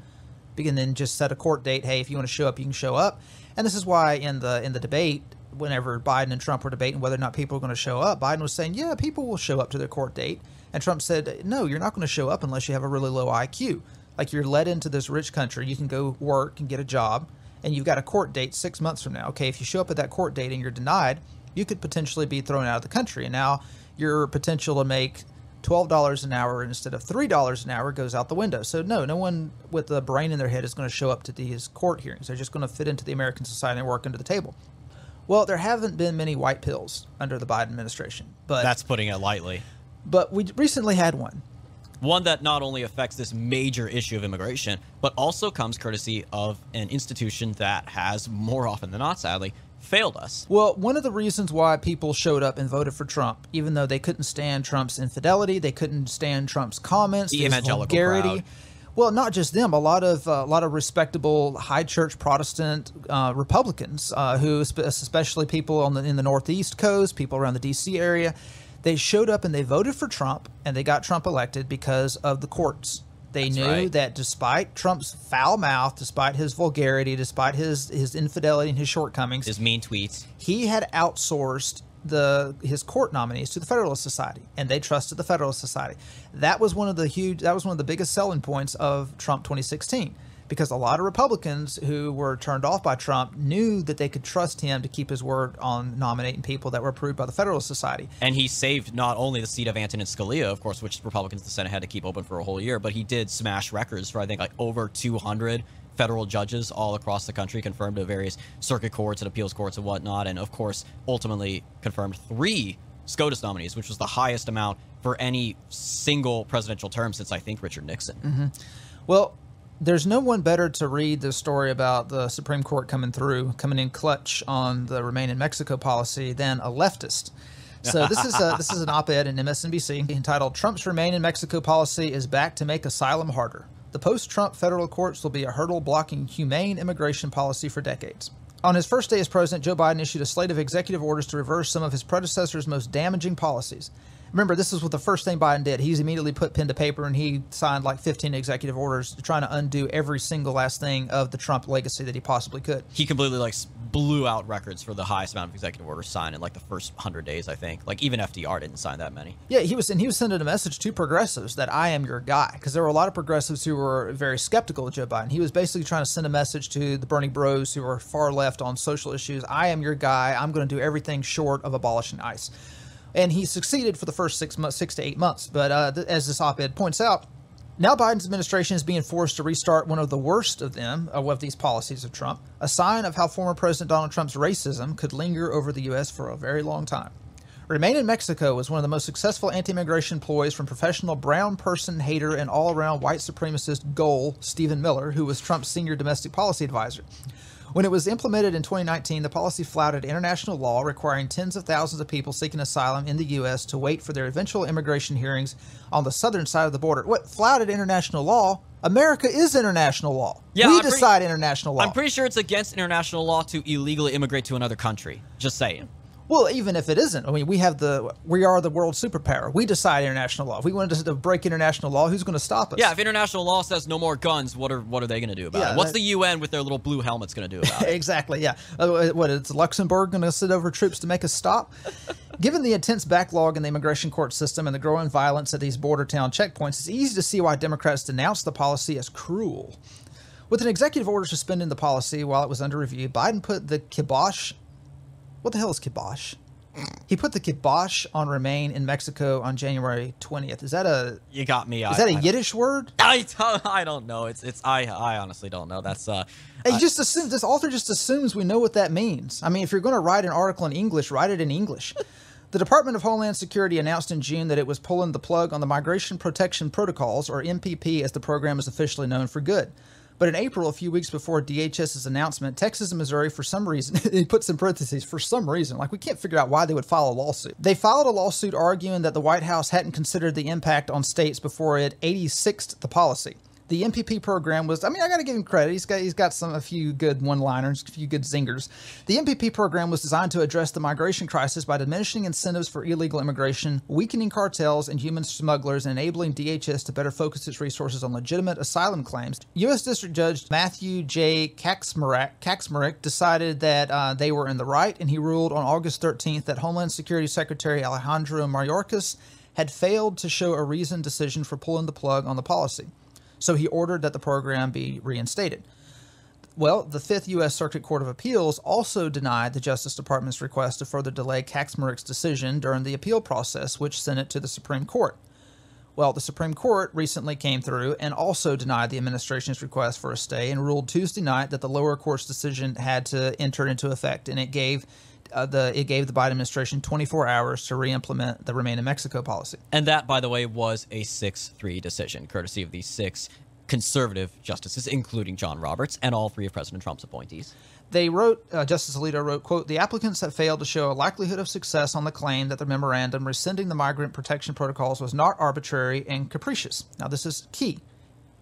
And then just set a court date. Hey, if you want to show up, you can show up. And this is why in the in the debate, whenever Biden and Trump were debating whether or not people were going to show up, Biden was saying, "Yeah, people will show up to their court date," and Trump said, "No, you're not going to show up unless you have a really low IQ. Like you're led into this rich country, you can go work and get a job, and you've got a court date six months from now. Okay, if you show up at that court date and you're denied." you could potentially be thrown out of the country. And now your potential to make $12 an hour instead of $3 an hour goes out the window. So, no, no one with a brain in their head is going to show up to these court hearings. They're just going to fit into the American society and work under the table. Well, there haven't been many white pills under the Biden administration, but that's putting it lightly. But we recently had one. One that not only affects this major issue of immigration, but also comes courtesy of an institution that has more often than not, sadly, failed us. Well, one of the reasons why people showed up and voted for Trump, even though they couldn't stand Trump's infidelity, they couldn't stand Trump's comments, the evangelical crowd. Well, not just them. A lot of uh, a lot of respectable high church Protestant uh, Republicans, uh, who especially people on the in the Northeast coast, people around the D.C. area, they showed up and they voted for Trump, and they got Trump elected because of the courts they That's knew right. that despite Trump's foul mouth, despite his vulgarity, despite his his infidelity and his shortcomings, his mean tweets, he had outsourced the his court nominees to the Federalist Society, and they trusted the Federalist Society. That was one of the huge. That was one of the biggest selling points of Trump 2016 because a lot of Republicans who were turned off by Trump knew that they could trust him to keep his word on nominating people that were approved by the Federalist Society. And he saved not only the seat of Antonin Scalia, of course, which Republicans the Senate had to keep open for a whole year, but he did smash records for I think like over 200 federal judges all across the country confirmed to various circuit courts and appeals courts and whatnot, and of course, ultimately confirmed three SCOTUS nominees, which was the highest amount for any single presidential term since I think Richard Nixon. Mm-hmm. Well, there's no one better to read the story about the Supreme Court coming through, coming in clutch on the Remain in Mexico policy than a leftist. So this is a, this is an op-ed in MSNBC entitled "Trump's Remain in Mexico Policy is Back to Make Asylum Harder." The post-Trump federal courts will be a hurdle blocking humane immigration policy for decades. On his first day as president, Joe Biden issued a slate of executive orders to reverse some of his predecessor's most damaging policies. Remember, this is what the first thing Biden did. He's immediately put pen to paper and he signed like 15 executive orders trying to undo every single last thing of the Trump legacy that he possibly could. He completely like blew out records for the highest amount of executive orders signed in like the first 100 days, I think. Like even FDR didn't sign that many. Yeah, he was and he was sending a message to progressives that I am your guy because there were a lot of progressives who were very skeptical of Joe Biden. He was basically trying to send a message to the Bernie bros who are far left on social issues. I am your guy. I'm going to do everything short of abolishing ICE and he succeeded for the first six months, six to eight months. But uh, th- as this op-ed points out, now Biden's administration is being forced to restart one of the worst of them uh, of these policies of Trump, a sign of how former President Donald Trump's racism could linger over the U.S. for a very long time. Remain in Mexico was one of the most successful anti-immigration ploys from professional brown person hater and all-around white supremacist goal Stephen Miller, who was Trump's senior domestic policy advisor. When it was implemented in 2019, the policy flouted international law requiring tens of thousands of people seeking asylum in the U.S. to wait for their eventual immigration hearings on the southern side of the border. What flouted international law? America is international law. Yeah, we I'm decide pretty, international law. I'm pretty sure it's against international law to illegally immigrate to another country. Just saying. Well, even if it isn't, I mean, we have the we are the world superpower. We decide international law. If we want to break international law, who's going to stop us? Yeah, if international law says no more guns, what are what are they going to do about yeah, it? What's that, the UN with their little blue helmets going to do about it? exactly. Yeah. Uh, what is Luxembourg going to send over troops to make us stop? Given the intense backlog in the immigration court system and the growing violence at these border town checkpoints, it's easy to see why Democrats denounce the policy as cruel. With an executive order suspending the policy while it was under review, Biden put the kibosh what the hell is kibosh? He put the kibosh on Remain in Mexico on January 20th. Is that a you got me? Is I, that a I Yiddish word? I don't, I don't know. It's it's I I honestly don't know. That's uh. He just assumes this author just assumes we know what that means. I mean, if you're going to write an article in English, write it in English. the Department of Homeland Security announced in June that it was pulling the plug on the Migration Protection Protocols, or MPP as the program is officially known for good. But in April, a few weeks before DHS's announcement, Texas and Missouri, for some reason, he puts in parentheses, for some reason, like we can't figure out why they would file a lawsuit. They filed a lawsuit arguing that the White House hadn't considered the impact on states before it 86th the policy the MPP program was, I mean, I got to give him credit. He's got, he's got some, a few good one liners, a few good zingers. The MPP program was designed to address the migration crisis by diminishing incentives for illegal immigration, weakening cartels and human smugglers, and enabling DHS to better focus its resources on legitimate asylum claims. U.S. District Judge Matthew J. Kaczmarek, decided that uh, they were in the right, and he ruled on August 13th that Homeland Security Secretary Alejandro Mayorkas had failed to show a reasoned decision for pulling the plug on the policy so he ordered that the program be reinstated. Well, the Fifth U.S. Circuit Court of Appeals also denied the Justice Department's request to further delay Kaczmarek's decision during the appeal process, which sent it to the Supreme Court. Well, the Supreme Court recently came through and also denied the administration's request for a stay and ruled Tuesday night that the lower court's decision had to enter into effect, and it gave uh, the it gave the Biden administration 24 hours to reimplement the Remain in Mexico policy. And that, by the way, was a 6-3 decision, courtesy of the six conservative justices, including John Roberts and all three of President Trump's appointees. They wrote, uh, Justice Alito wrote, quote, the applicants that failed to show a likelihood of success on the claim that the memorandum rescinding the migrant protection protocols was not arbitrary and capricious. Now, this is key.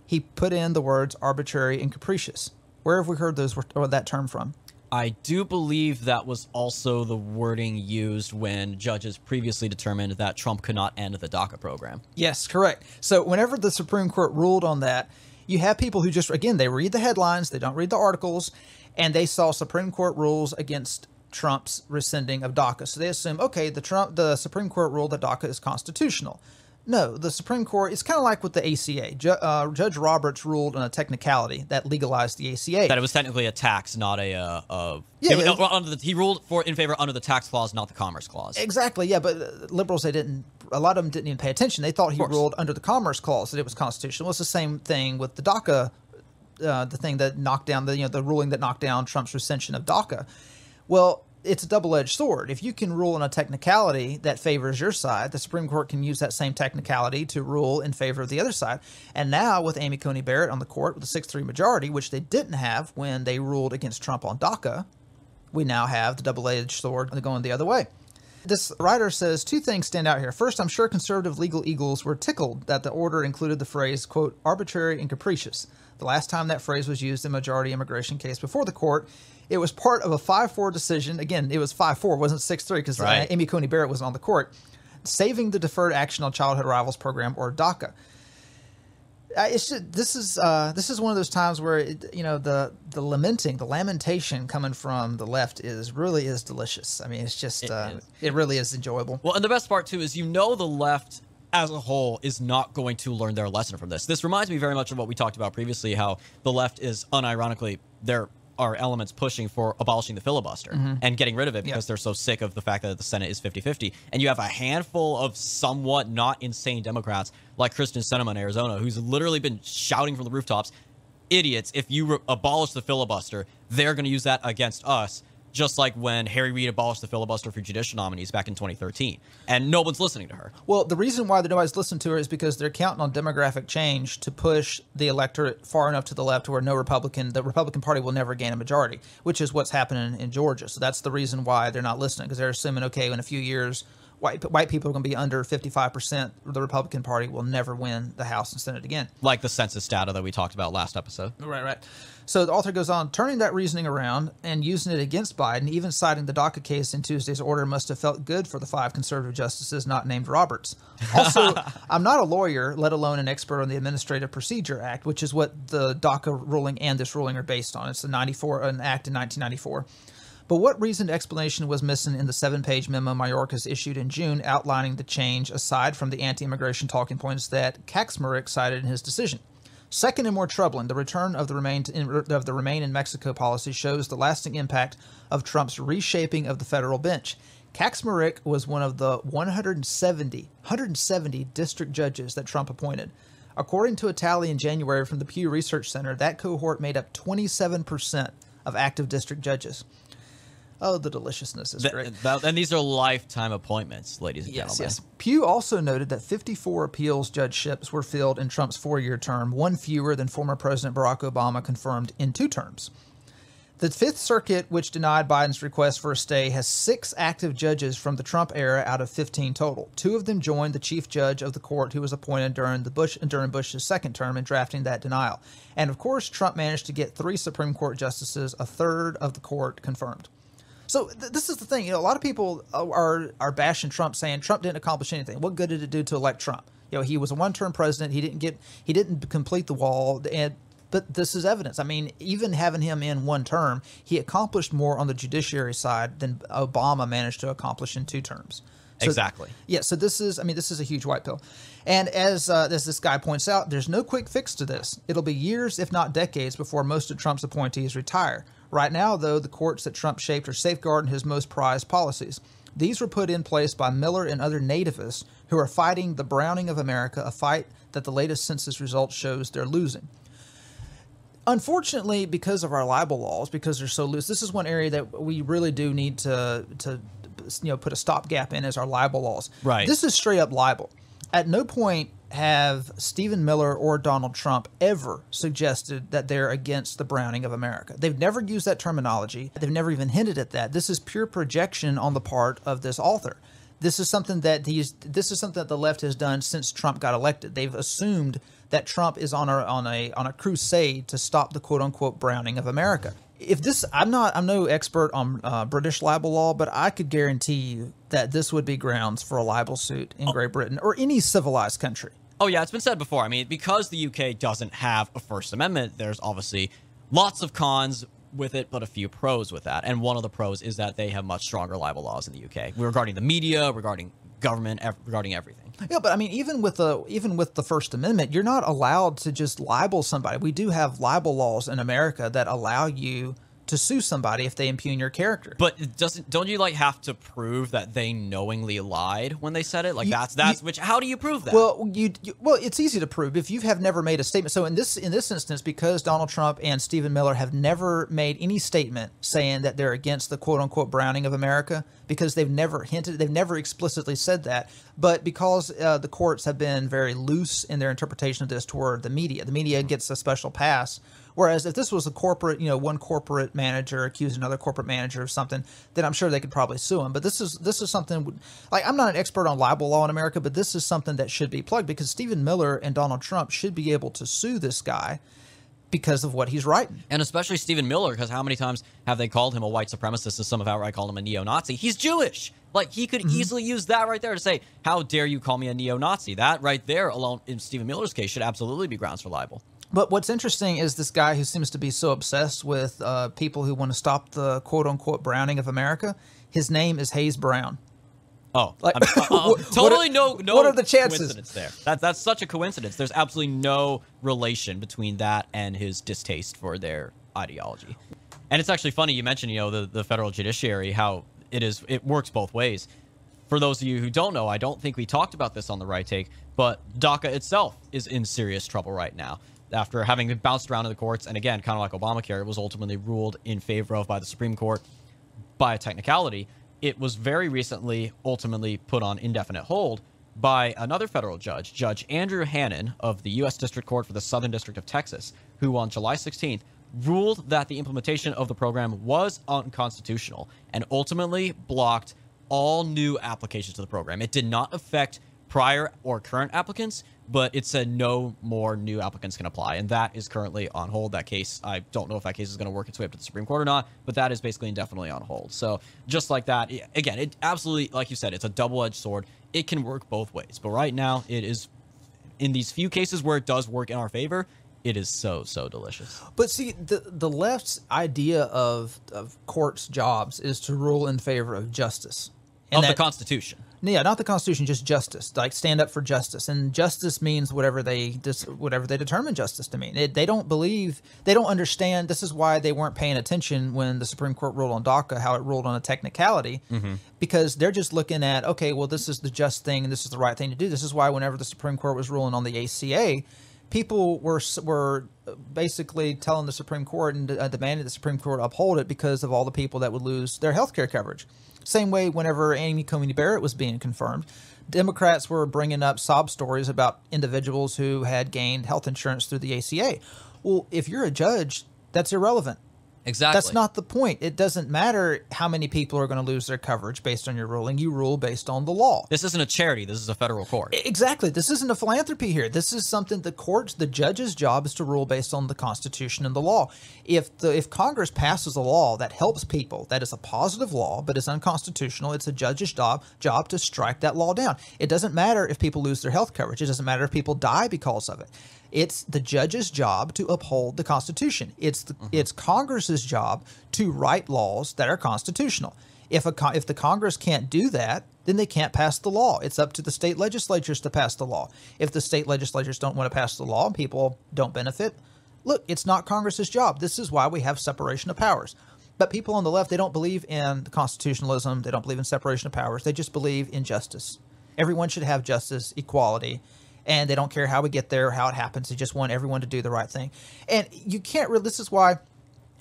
He put in the words arbitrary and capricious. Where have we heard those or uh, that term from? I do believe that was also the wording used when judges previously determined that Trump could not end the DACA program. Yes, correct. So whenever the Supreme Court ruled on that, you have people who just again they read the headlines, they don't read the articles, and they saw Supreme Court rules against Trump's rescinding of DACA. So they assume, okay, the Trump the Supreme Court ruled that DACA is constitutional. No, the Supreme Court, it's kind of like with the ACA. Ju- uh, Judge Roberts ruled on a technicality that legalized the ACA. That it was technically a tax, not a. Uh, uh, yeah, it, yeah. The, he ruled for in favor under the tax clause, not the commerce clause. Exactly, yeah, but uh, liberals, they didn't. A lot of them didn't even pay attention. They thought he ruled under the commerce clause that it was constitutional. It's the same thing with the DACA, uh, the thing that knocked down the, you know, the ruling that knocked down Trump's rescission of DACA. Well, it's a double edged sword. If you can rule on a technicality that favors your side, the Supreme Court can use that same technicality to rule in favor of the other side. And now, with Amy Coney Barrett on the court with a 6 3 majority, which they didn't have when they ruled against Trump on DACA, we now have the double edged sword going the other way. This writer says two things stand out here. First, I'm sure conservative legal eagles were tickled that the order included the phrase, quote, arbitrary and capricious. The last time that phrase was used in a majority immigration case before the court, it was part of a 5 4 decision. Again, it was 5 4, wasn't 6 3, because uh, right. Amy Coney Barrett was on the court, saving the Deferred Action on Childhood Arrivals program, or DACA. Uh, it's just, this is uh, this is one of those times where it, you know the the lamenting, the lamentation coming from the left is really is delicious. I mean, it's just it, uh, it really is enjoyable. Well, and the best part too is you know the left as a whole is not going to learn their lesson from this. This reminds me very much of what we talked about previously, how the left is unironically they're are elements pushing for abolishing the filibuster mm-hmm. and getting rid of it because yep. they're so sick of the fact that the Senate is 50-50. And you have a handful of somewhat not insane Democrats like Kristen Sinema in Arizona, who's literally been shouting from the rooftops, idiots, if you re- abolish the filibuster, they're going to use that against us just like when Harry Reid abolished the filibuster for judicial nominees back in 2013, and no one's listening to her. Well, the reason why nobody's listening to her is because they're counting on demographic change to push the electorate far enough to the left where no Republican, the Republican Party will never gain a majority, which is what's happening in Georgia. So that's the reason why they're not listening because they're assuming, okay, in a few years, white white people are going to be under 55%. The Republican Party will never win the House and Senate again. Like the census data that we talked about last episode. Right, right. So the author goes on, turning that reasoning around and using it against Biden, even citing the DACA case in Tuesday's order must have felt good for the five conservative justices not named Roberts. Also, I'm not a lawyer, let alone an expert on the Administrative Procedure Act, which is what the DACA ruling and this ruling are based on. It's the 94 an act in 1994. But what reasoned explanation was missing in the seven page memo Mayorkas issued in June outlining the change, aside from the anti immigration talking points that Kaczmarek cited in his decision? Second and more troubling, the return of the remain of the remain in Mexico policy shows the lasting impact of Trump's reshaping of the federal bench. Kaczmarek was one of the 170 170 district judges that Trump appointed. According to a tally in January from the Pew Research Center, that cohort made up 27% of active district judges. Oh, the deliciousness is the, great. and these are lifetime appointments, ladies and yes, gentlemen. Yes. Pew also noted that 54 appeals judgeships were filled in Trump's four year term, one fewer than former President Barack Obama confirmed in two terms. The Fifth Circuit, which denied Biden's request for a stay, has six active judges from the Trump era out of 15 total. Two of them joined the chief judge of the court who was appointed during the Bush during Bush's second term in drafting that denial. And of course, Trump managed to get three Supreme Court justices, a third of the court confirmed. So th- this is the thing. You know, a lot of people uh, are are bashing Trump, saying Trump didn't accomplish anything. What good did it do to elect Trump? You know, he was a one-term president. He didn't get he didn't complete the wall, and but this is evidence. I mean, even having him in one term, he accomplished more on the judiciary side than Obama managed to accomplish in two terms. So, exactly. Yeah. So this is, I mean, this is a huge white pill. And as uh, as this guy points out, there's no quick fix to this. It'll be years, if not decades, before most of Trump's appointees retire. Right now, though, the courts that Trump shaped are safeguarding his most prized policies. These were put in place by Miller and other nativists who are fighting the browning of America, a fight that the latest census results shows they're losing. Unfortunately, because of our libel laws, because they're so loose, this is one area that we really do need to to you know put a stopgap in is our libel laws. Right. This is straight up libel. At no point have Stephen Miller or Donald Trump ever suggested that they're against the browning of America. They've never used that terminology. They've never even hinted at that. This is pure projection on the part of this author. This is something that he's, this is something that the left has done since Trump got elected. They've assumed that Trump is on a on a on a crusade to stop the quote unquote browning of America if this, I'm not, I'm no expert on uh, British libel law, but I could guarantee you that this would be grounds for a libel suit in oh. Great Britain or any civilized country. Oh yeah, it's been said before. I mean, because the UK doesn't have a First Amendment, there's obviously lots of cons with it, but a few pros with that. And one of the pros is that they have much stronger libel laws in the UK regarding the media, regarding government, regarding everything. Yeah, but I mean, even with the even with the First Amendment, you're not allowed to just libel somebody. We do have libel laws in America that allow you to sue somebody if they impugn your character. But doesn't don't you like have to prove that they knowingly lied when they said it? Like you, that's that's you, which how do you prove that? Well, you, you, well it's easy to prove if you have never made a statement. So in this in this instance because Donald Trump and Stephen Miller have never made any statement saying that they're against the quote unquote browning of America because they've never hinted they've never explicitly said that, but because uh, the courts have been very loose in their interpretation of this toward the media. The media gets a special pass Whereas if this was a corporate, you know, one corporate manager accused another corporate manager of something, then I'm sure they could probably sue him. But this is this is something like I'm not an expert on libel law in America, but this is something that should be plugged because Stephen Miller and Donald Trump should be able to sue this guy because of what he's writing. And especially Stephen Miller, because how many times have they called him a white supremacist and some have outright called him a neo Nazi? He's Jewish. Like, he could mm-hmm. easily use that right there to say, How dare you call me a neo Nazi? That right there, alone in Stephen Miller's case, should absolutely be grounds for libel. But what's interesting is this guy who seems to be so obsessed with uh, people who want to stop the quote unquote browning of America. His name is Hayes Brown. Oh, like, uh, uh, totally no no. What are the chances? there. That, that's such a coincidence. There's absolutely no relation between that and his distaste for their ideology. And it's actually funny you mentioned you know the the federal judiciary how it is it works both ways. For those of you who don't know, I don't think we talked about this on the right take, but DACA itself is in serious trouble right now after having been bounced around in the courts. And again, kind of like Obamacare, it was ultimately ruled in favor of by the Supreme Court by a technicality. It was very recently ultimately put on indefinite hold by another federal judge, Judge Andrew Hannon of the U.S. District Court for the Southern District of Texas, who on July 16th ruled that the implementation of the program was unconstitutional and ultimately blocked all new applications to the program. It did not affect prior or current applicants but it said no more new applicants can apply. And that is currently on hold. That case, I don't know if that case is going to work its way up to the Supreme Court or not, but that is basically indefinitely on hold. So just like that, again, it absolutely, like you said, it's a double edged sword. It can work both ways. But right now, it is in these few cases where it does work in our favor. It is so so delicious. But see, the the left's idea of of courts' jobs is to rule in favor of justice and of that, the Constitution yeah, not the Constitution, just justice. Like stand up for justice, and justice means whatever they dis, whatever they determine justice to mean. It, they don't believe, they don't understand. This is why they weren't paying attention when the Supreme Court ruled on DACA, how it ruled on a technicality, mm-hmm. because they're just looking at okay, well, this is the just thing, and this is the right thing to do. This is why whenever the Supreme Court was ruling on the ACA, people were were basically telling the Supreme Court and uh, demanding the Supreme Court uphold it because of all the people that would lose their health care coverage. Same way, whenever Amy Coney Barrett was being confirmed, Democrats were bringing up sob stories about individuals who had gained health insurance through the ACA. Well, if you're a judge, that's irrelevant. Exactly. That's not the point. It doesn't matter how many people are going to lose their coverage based on your ruling. You rule based on the law. This isn't a charity. This is a federal court. Exactly. This isn't a philanthropy here. This is something the courts, the judge's job is to rule based on the Constitution and the law. If the if Congress passes a law that helps people, that is a positive law, but it's unconstitutional, it's a judge's job job to strike that law down. It doesn't matter if people lose their health coverage. It doesn't matter if people die because of it. It's the judge's job to uphold the Constitution. It's the, mm-hmm. it's Congress's job to write laws that are constitutional. If a if the Congress can't do that, then they can't pass the law. It's up to the state legislatures to pass the law. If the state legislatures don't want to pass the law people don't benefit, look, it's not Congress's job. This is why we have separation of powers. But people on the left, they don't believe in constitutionalism. They don't believe in separation of powers. They just believe in justice. Everyone should have justice, equality, and they don't care how we get there, how it happens. They just want everyone to do the right thing. And you can't really, this is why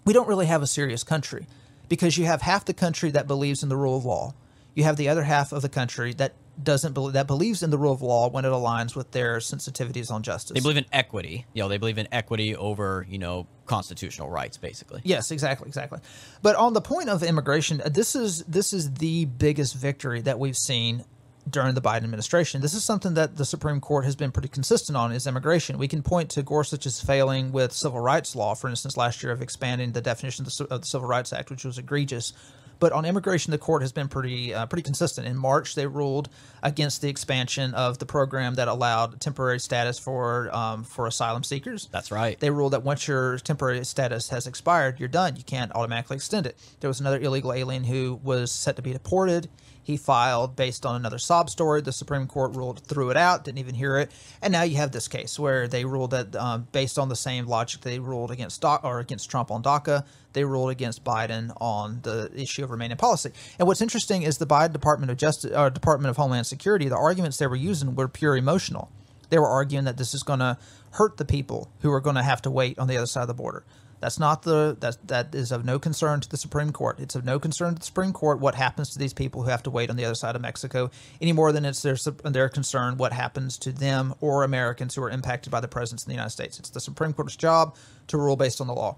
we don't really have a serious country because you have half the country that believes in the rule of law. You have the other half of the country that doesn't believe that believes in the rule of law when it aligns with their sensitivities on justice. They believe in equity. You know, they believe in equity over, you know, constitutional rights basically. Yes, exactly, exactly. But on the point of immigration, this is this is the biggest victory that we've seen during the Biden administration. This is something that the Supreme Court has been pretty consistent on is immigration. We can point to Gorsuch's failing with civil rights law, for instance, last year of expanding the definition of the, Civil Rights Act, which was egregious. But on immigration, the court has been pretty uh, pretty consistent. In March, they ruled against the expansion of the program that allowed temporary status for um, for asylum seekers. That's right. They ruled that once your temporary status has expired, you're done. You can't automatically extend it. There was another illegal alien who was set to be deported he filed based on another sob story. The Supreme Court ruled threw it out, didn't even hear it, and now you have this case where they ruled that um, based on the same logic they ruled against Do- or against Trump on DACA, they ruled against Biden on the issue of remaining policy. And what's interesting is the Biden Department of Justice or Department of Homeland Security, the arguments they were using were pure emotional. They were arguing that this is going to hurt the people who are going to have to wait on the other side of the border. That's not the that that is of no concern to the Supreme Court. It's of no concern to the Supreme Court what happens to these people who have to wait on the other side of Mexico any more than it's their their concern what happens to them or Americans who are impacted by the presence in the United States. It's the Supreme Court's job to rule based on the law.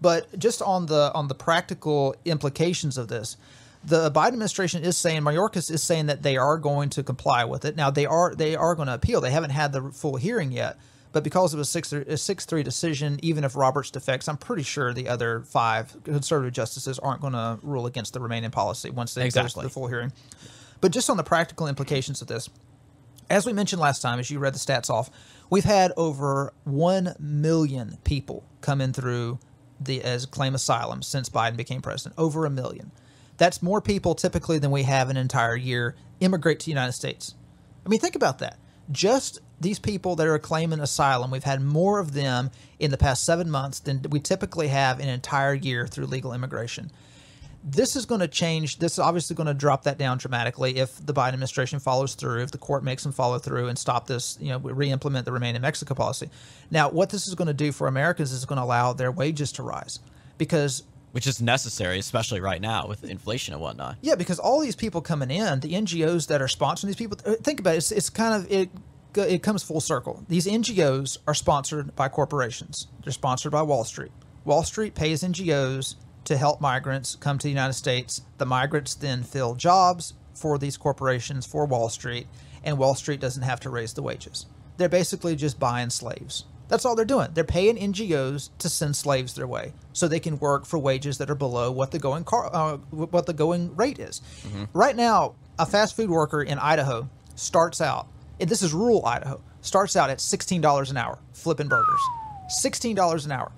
But just on the on the practical implications of this, the Biden administration is saying Mayorkas is saying that they are going to comply with it. Now they are they are going to appeal. They haven't had the full hearing yet but because it was six, a 6 3 decision, even if Roberts defects, I'm pretty sure the other five conservative justices aren't going to rule against the remaining policy once they exactly. goes to the full hearing. But just on the practical implications of this, as we mentioned last time, as you read the stats off, we've had over 1 million people come in through the as claim asylum since Biden became president. Over a million. That's more people typically than we have an entire year immigrate to the United States. I mean, think about that just these people that are claiming asylum, we've had more of them in the past seven months than we typically have in an entire year through legal immigration. This is going to change. This is obviously going to drop that down dramatically if the Biden administration follows through, if the court makes them follow through and stop this, you know, re-implement the Remain in Mexico policy. Now, what this is going to do for Americans is going to allow their wages to rise because which is necessary, especially right now with inflation and whatnot. Yeah, because all these people coming in, the NGOs that are sponsoring these people, uh, think about it. It's, it's kind of it. It comes full circle. These NGOs are sponsored by corporations. They're sponsored by Wall Street. Wall Street pays NGOs to help migrants come to the United States. The migrants then fill jobs for these corporations for Wall Street, and Wall Street doesn't have to raise the wages. They're basically just buying slaves. That's all they're doing. They're paying NGOs to send slaves their way so they can work for wages that are below what the going car, uh, what the going rate is. Mm-hmm. Right now, a fast food worker in Idaho starts out. And this is rural Idaho. Starts out at $16 an hour flipping burgers. $16 an hour.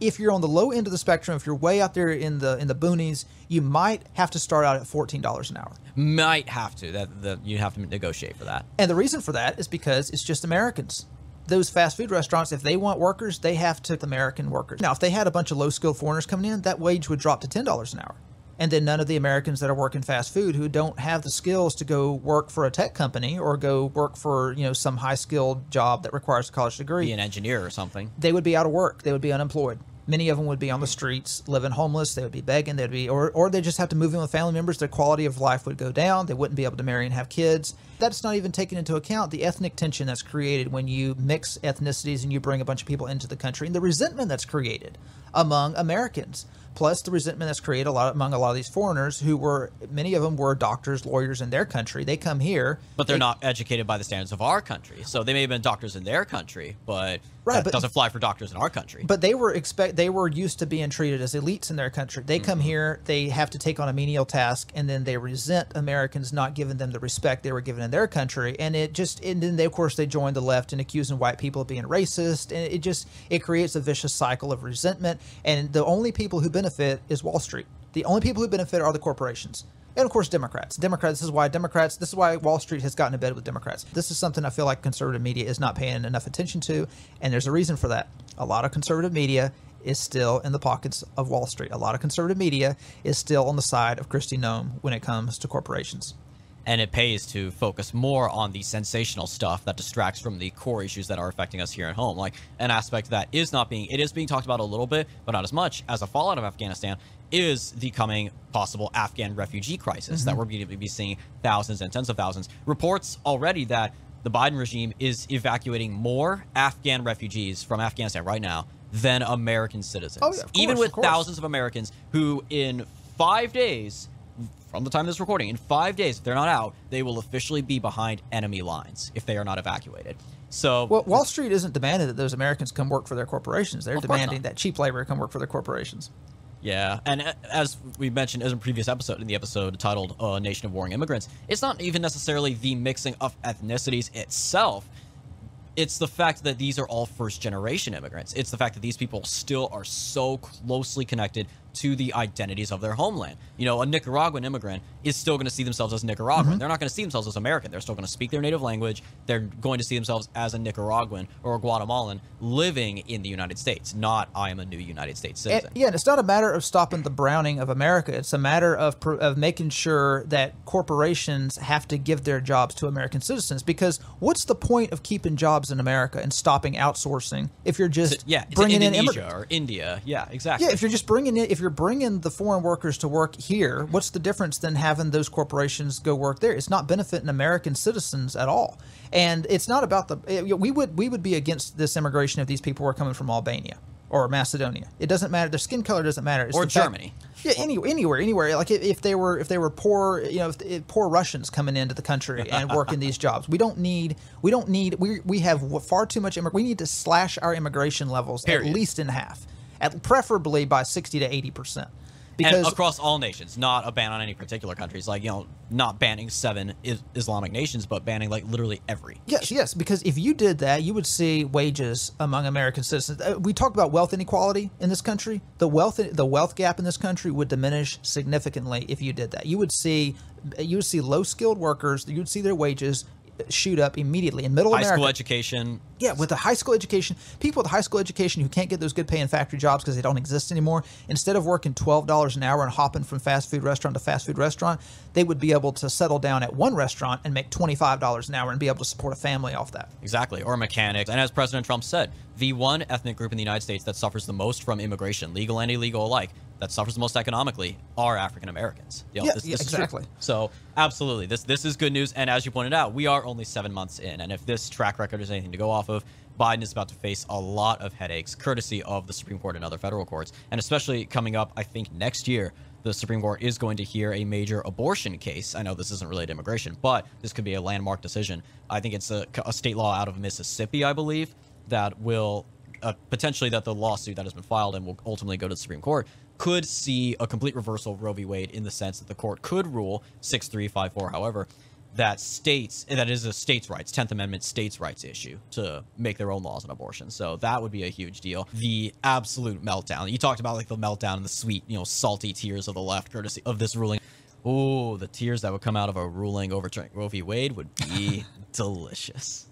If you're on the low end of the spectrum, if you're way out there in the in the boonies, you might have to start out at $14 an hour. Might have to. That, that you have to negotiate for that. And the reason for that is because it's just Americans those fast food restaurants, if they want workers, they have to American workers. Now, if they had a bunch of low skilled foreigners coming in, that wage would drop to $10 an hour. And then none of the Americans that are working fast food who don't have the skills to go work for a tech company or go work for, you know, some high skilled job that requires a college degree. Be an engineer or something. They would be out of work. They would be unemployed many of them would be on the streets living homeless they would be begging they'd be or, or they just have to move in with family members their quality of life would go down they wouldn't be able to marry and have kids that's not even taken into account the ethnic tension that's created when you mix ethnicities and you bring a bunch of people into the country and the resentment that's created among americans plus the resentment that's created a lot among a lot of these foreigners who were many of them were doctors lawyers in their country they come here but they're they, not educated by the standards of our country so they may have been doctors in their country but Right, that but, doesn't fly for doctors in our country. But they were expect they were used to being treated as elites in their country. They mm-hmm. come here, they have to take on a menial task, and then they resent Americans not giving them the respect they were given in their country. And it just and then they of course they join the left in accusing white people of being racist, and it just it creates a vicious cycle of resentment. And the only people who benefit is Wall Street. The only people who benefit are the corporations and of course Democrats. Democrats. This is why Democrats. This is why Wall Street has gotten a bed with Democrats. This is something I feel like conservative media is not paying enough attention to, and there's a reason for that. A lot of conservative media is still in the pockets of Wall Street. A lot of conservative media is still on the side of Christy Nome when it comes to corporations. And it pays to focus more on the sensational stuff that distracts from the core issues that are affecting us here at home. Like an aspect that is not being, it is being talked about a little bit, but not as much as a fallout of Afghanistan is the coming possible Afghan refugee crisis mm-hmm. that we're going to be seeing thousands and tens of thousands. Reports already that the Biden regime is evacuating more Afghan refugees from Afghanistan right now than American citizens. Oh, yeah, course, Even with of thousands of Americans who, in five days, from the time of this recording, in five days, if they're not out, they will officially be behind enemy lines if they are not evacuated. So, well, Wall Street isn't demanding that those Americans come work for their corporations. They're demanding that cheap labor come work for their corporations. Yeah, and uh, as we mentioned as in previous episode, in the episode titled uh, "Nation of Warring Immigrants," it's not even necessarily the mixing of ethnicities itself. It's the fact that these are all first generation immigrants. It's the fact that these people still are so closely connected to the identities of their homeland. You know, a Nicaraguan immigrant is still going to see themselves as Nicaraguan. Mm-hmm. They're not going to see themselves as American. They're still going to speak their native language. They're going to see themselves as a Nicaraguan or a Guatemalan living in the United States, not I am a new United States citizen. And, yeah, and it's not a matter of stopping the browning of America. It's a matter of of making sure that corporations have to give their jobs to American citizens because what's the point of keeping jobs in America and stopping outsourcing if you're just yeah, bringing in, in or India? Yeah, exactly. Yeah, if you're just bringing in if you're bringing the foreign workers to work here, what's the difference than having those corporations go work there? It's not benefiting American citizens at all. And it's not about the eh, we would we would be against this immigration if these people were coming from Albania or Macedonia. It doesn't matter. Their skin color doesn't matter. It's or Germany. Fact, yeah, any, anywhere, anywhere. Like if they were if they were poor, you know, if, if poor Russians coming into the country and working these jobs. We don't need we don't need we we have far too much. immigration. we need to slash our immigration levels Period. at least in half at preferably by 60 to 80 percent. Because and across all nations, not a ban on any particular countries. Like you know, not banning seven Islamic nations, but banning like literally every. Yes, nation. yes. Because if you did that, you would see wages among American citizens. Uh, we talk about wealth inequality in this country. The wealth the wealth gap in this country would diminish significantly if you did that. You would see you would see low skilled workers. You would see their wages shoot up immediately in middle high America, school education. Yeah, with a high school education, people with a high school education who can't get those good paying factory jobs because they don't exist anymore, instead of working twelve dollars an hour and hopping from fast food restaurant to fast food restaurant, they would be able to settle down at one restaurant and make twenty five dollars an hour and be able to support a family off that. Exactly, or mechanics. And as President Trump said, the one ethnic group in the United States that suffers the most from immigration, legal and illegal alike, that suffers the most economically are African Americans. You know, yeah, this, this yeah exactly. So absolutely, this this is good news. And as you pointed out, we are only seven months in, and if this track record is anything to go off of, Biden is about to face a lot of headaches, courtesy of the Supreme Court and other federal courts, and especially coming up, I think next year. The Supreme Court is going to hear a major abortion case. I know this isn't related to immigration, but this could be a landmark decision. I think it's a, a state law out of Mississippi, I believe, that will uh, potentially that the lawsuit that has been filed and will ultimately go to the Supreme Court could see a complete reversal of Roe v. Wade in the sense that the court could rule 6354, however, that states that is a states' rights, Tenth Amendment states' rights issue to make their own laws on abortion. So that would be a huge deal. The absolute meltdown you talked about, like the meltdown and the sweet, you know, salty tears of the left, courtesy of this ruling. Oh, the tears that would come out of a ruling overturning Roe v. Wade would be delicious.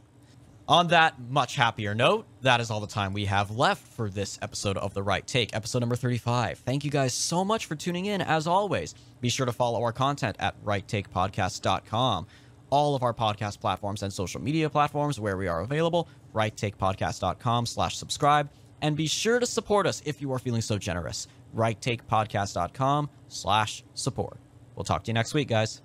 On that much happier note, that is all the time we have left for this episode of The Right Take, episode number 35. Thank you guys so much for tuning in. As always, be sure to follow our content at righttakepodcast.com. All of our podcast platforms and social media platforms where we are available, righttakepodcast.com slash subscribe. And be sure to support us if you are feeling so generous, righttakepodcast.com slash support. We'll talk to you next week, guys.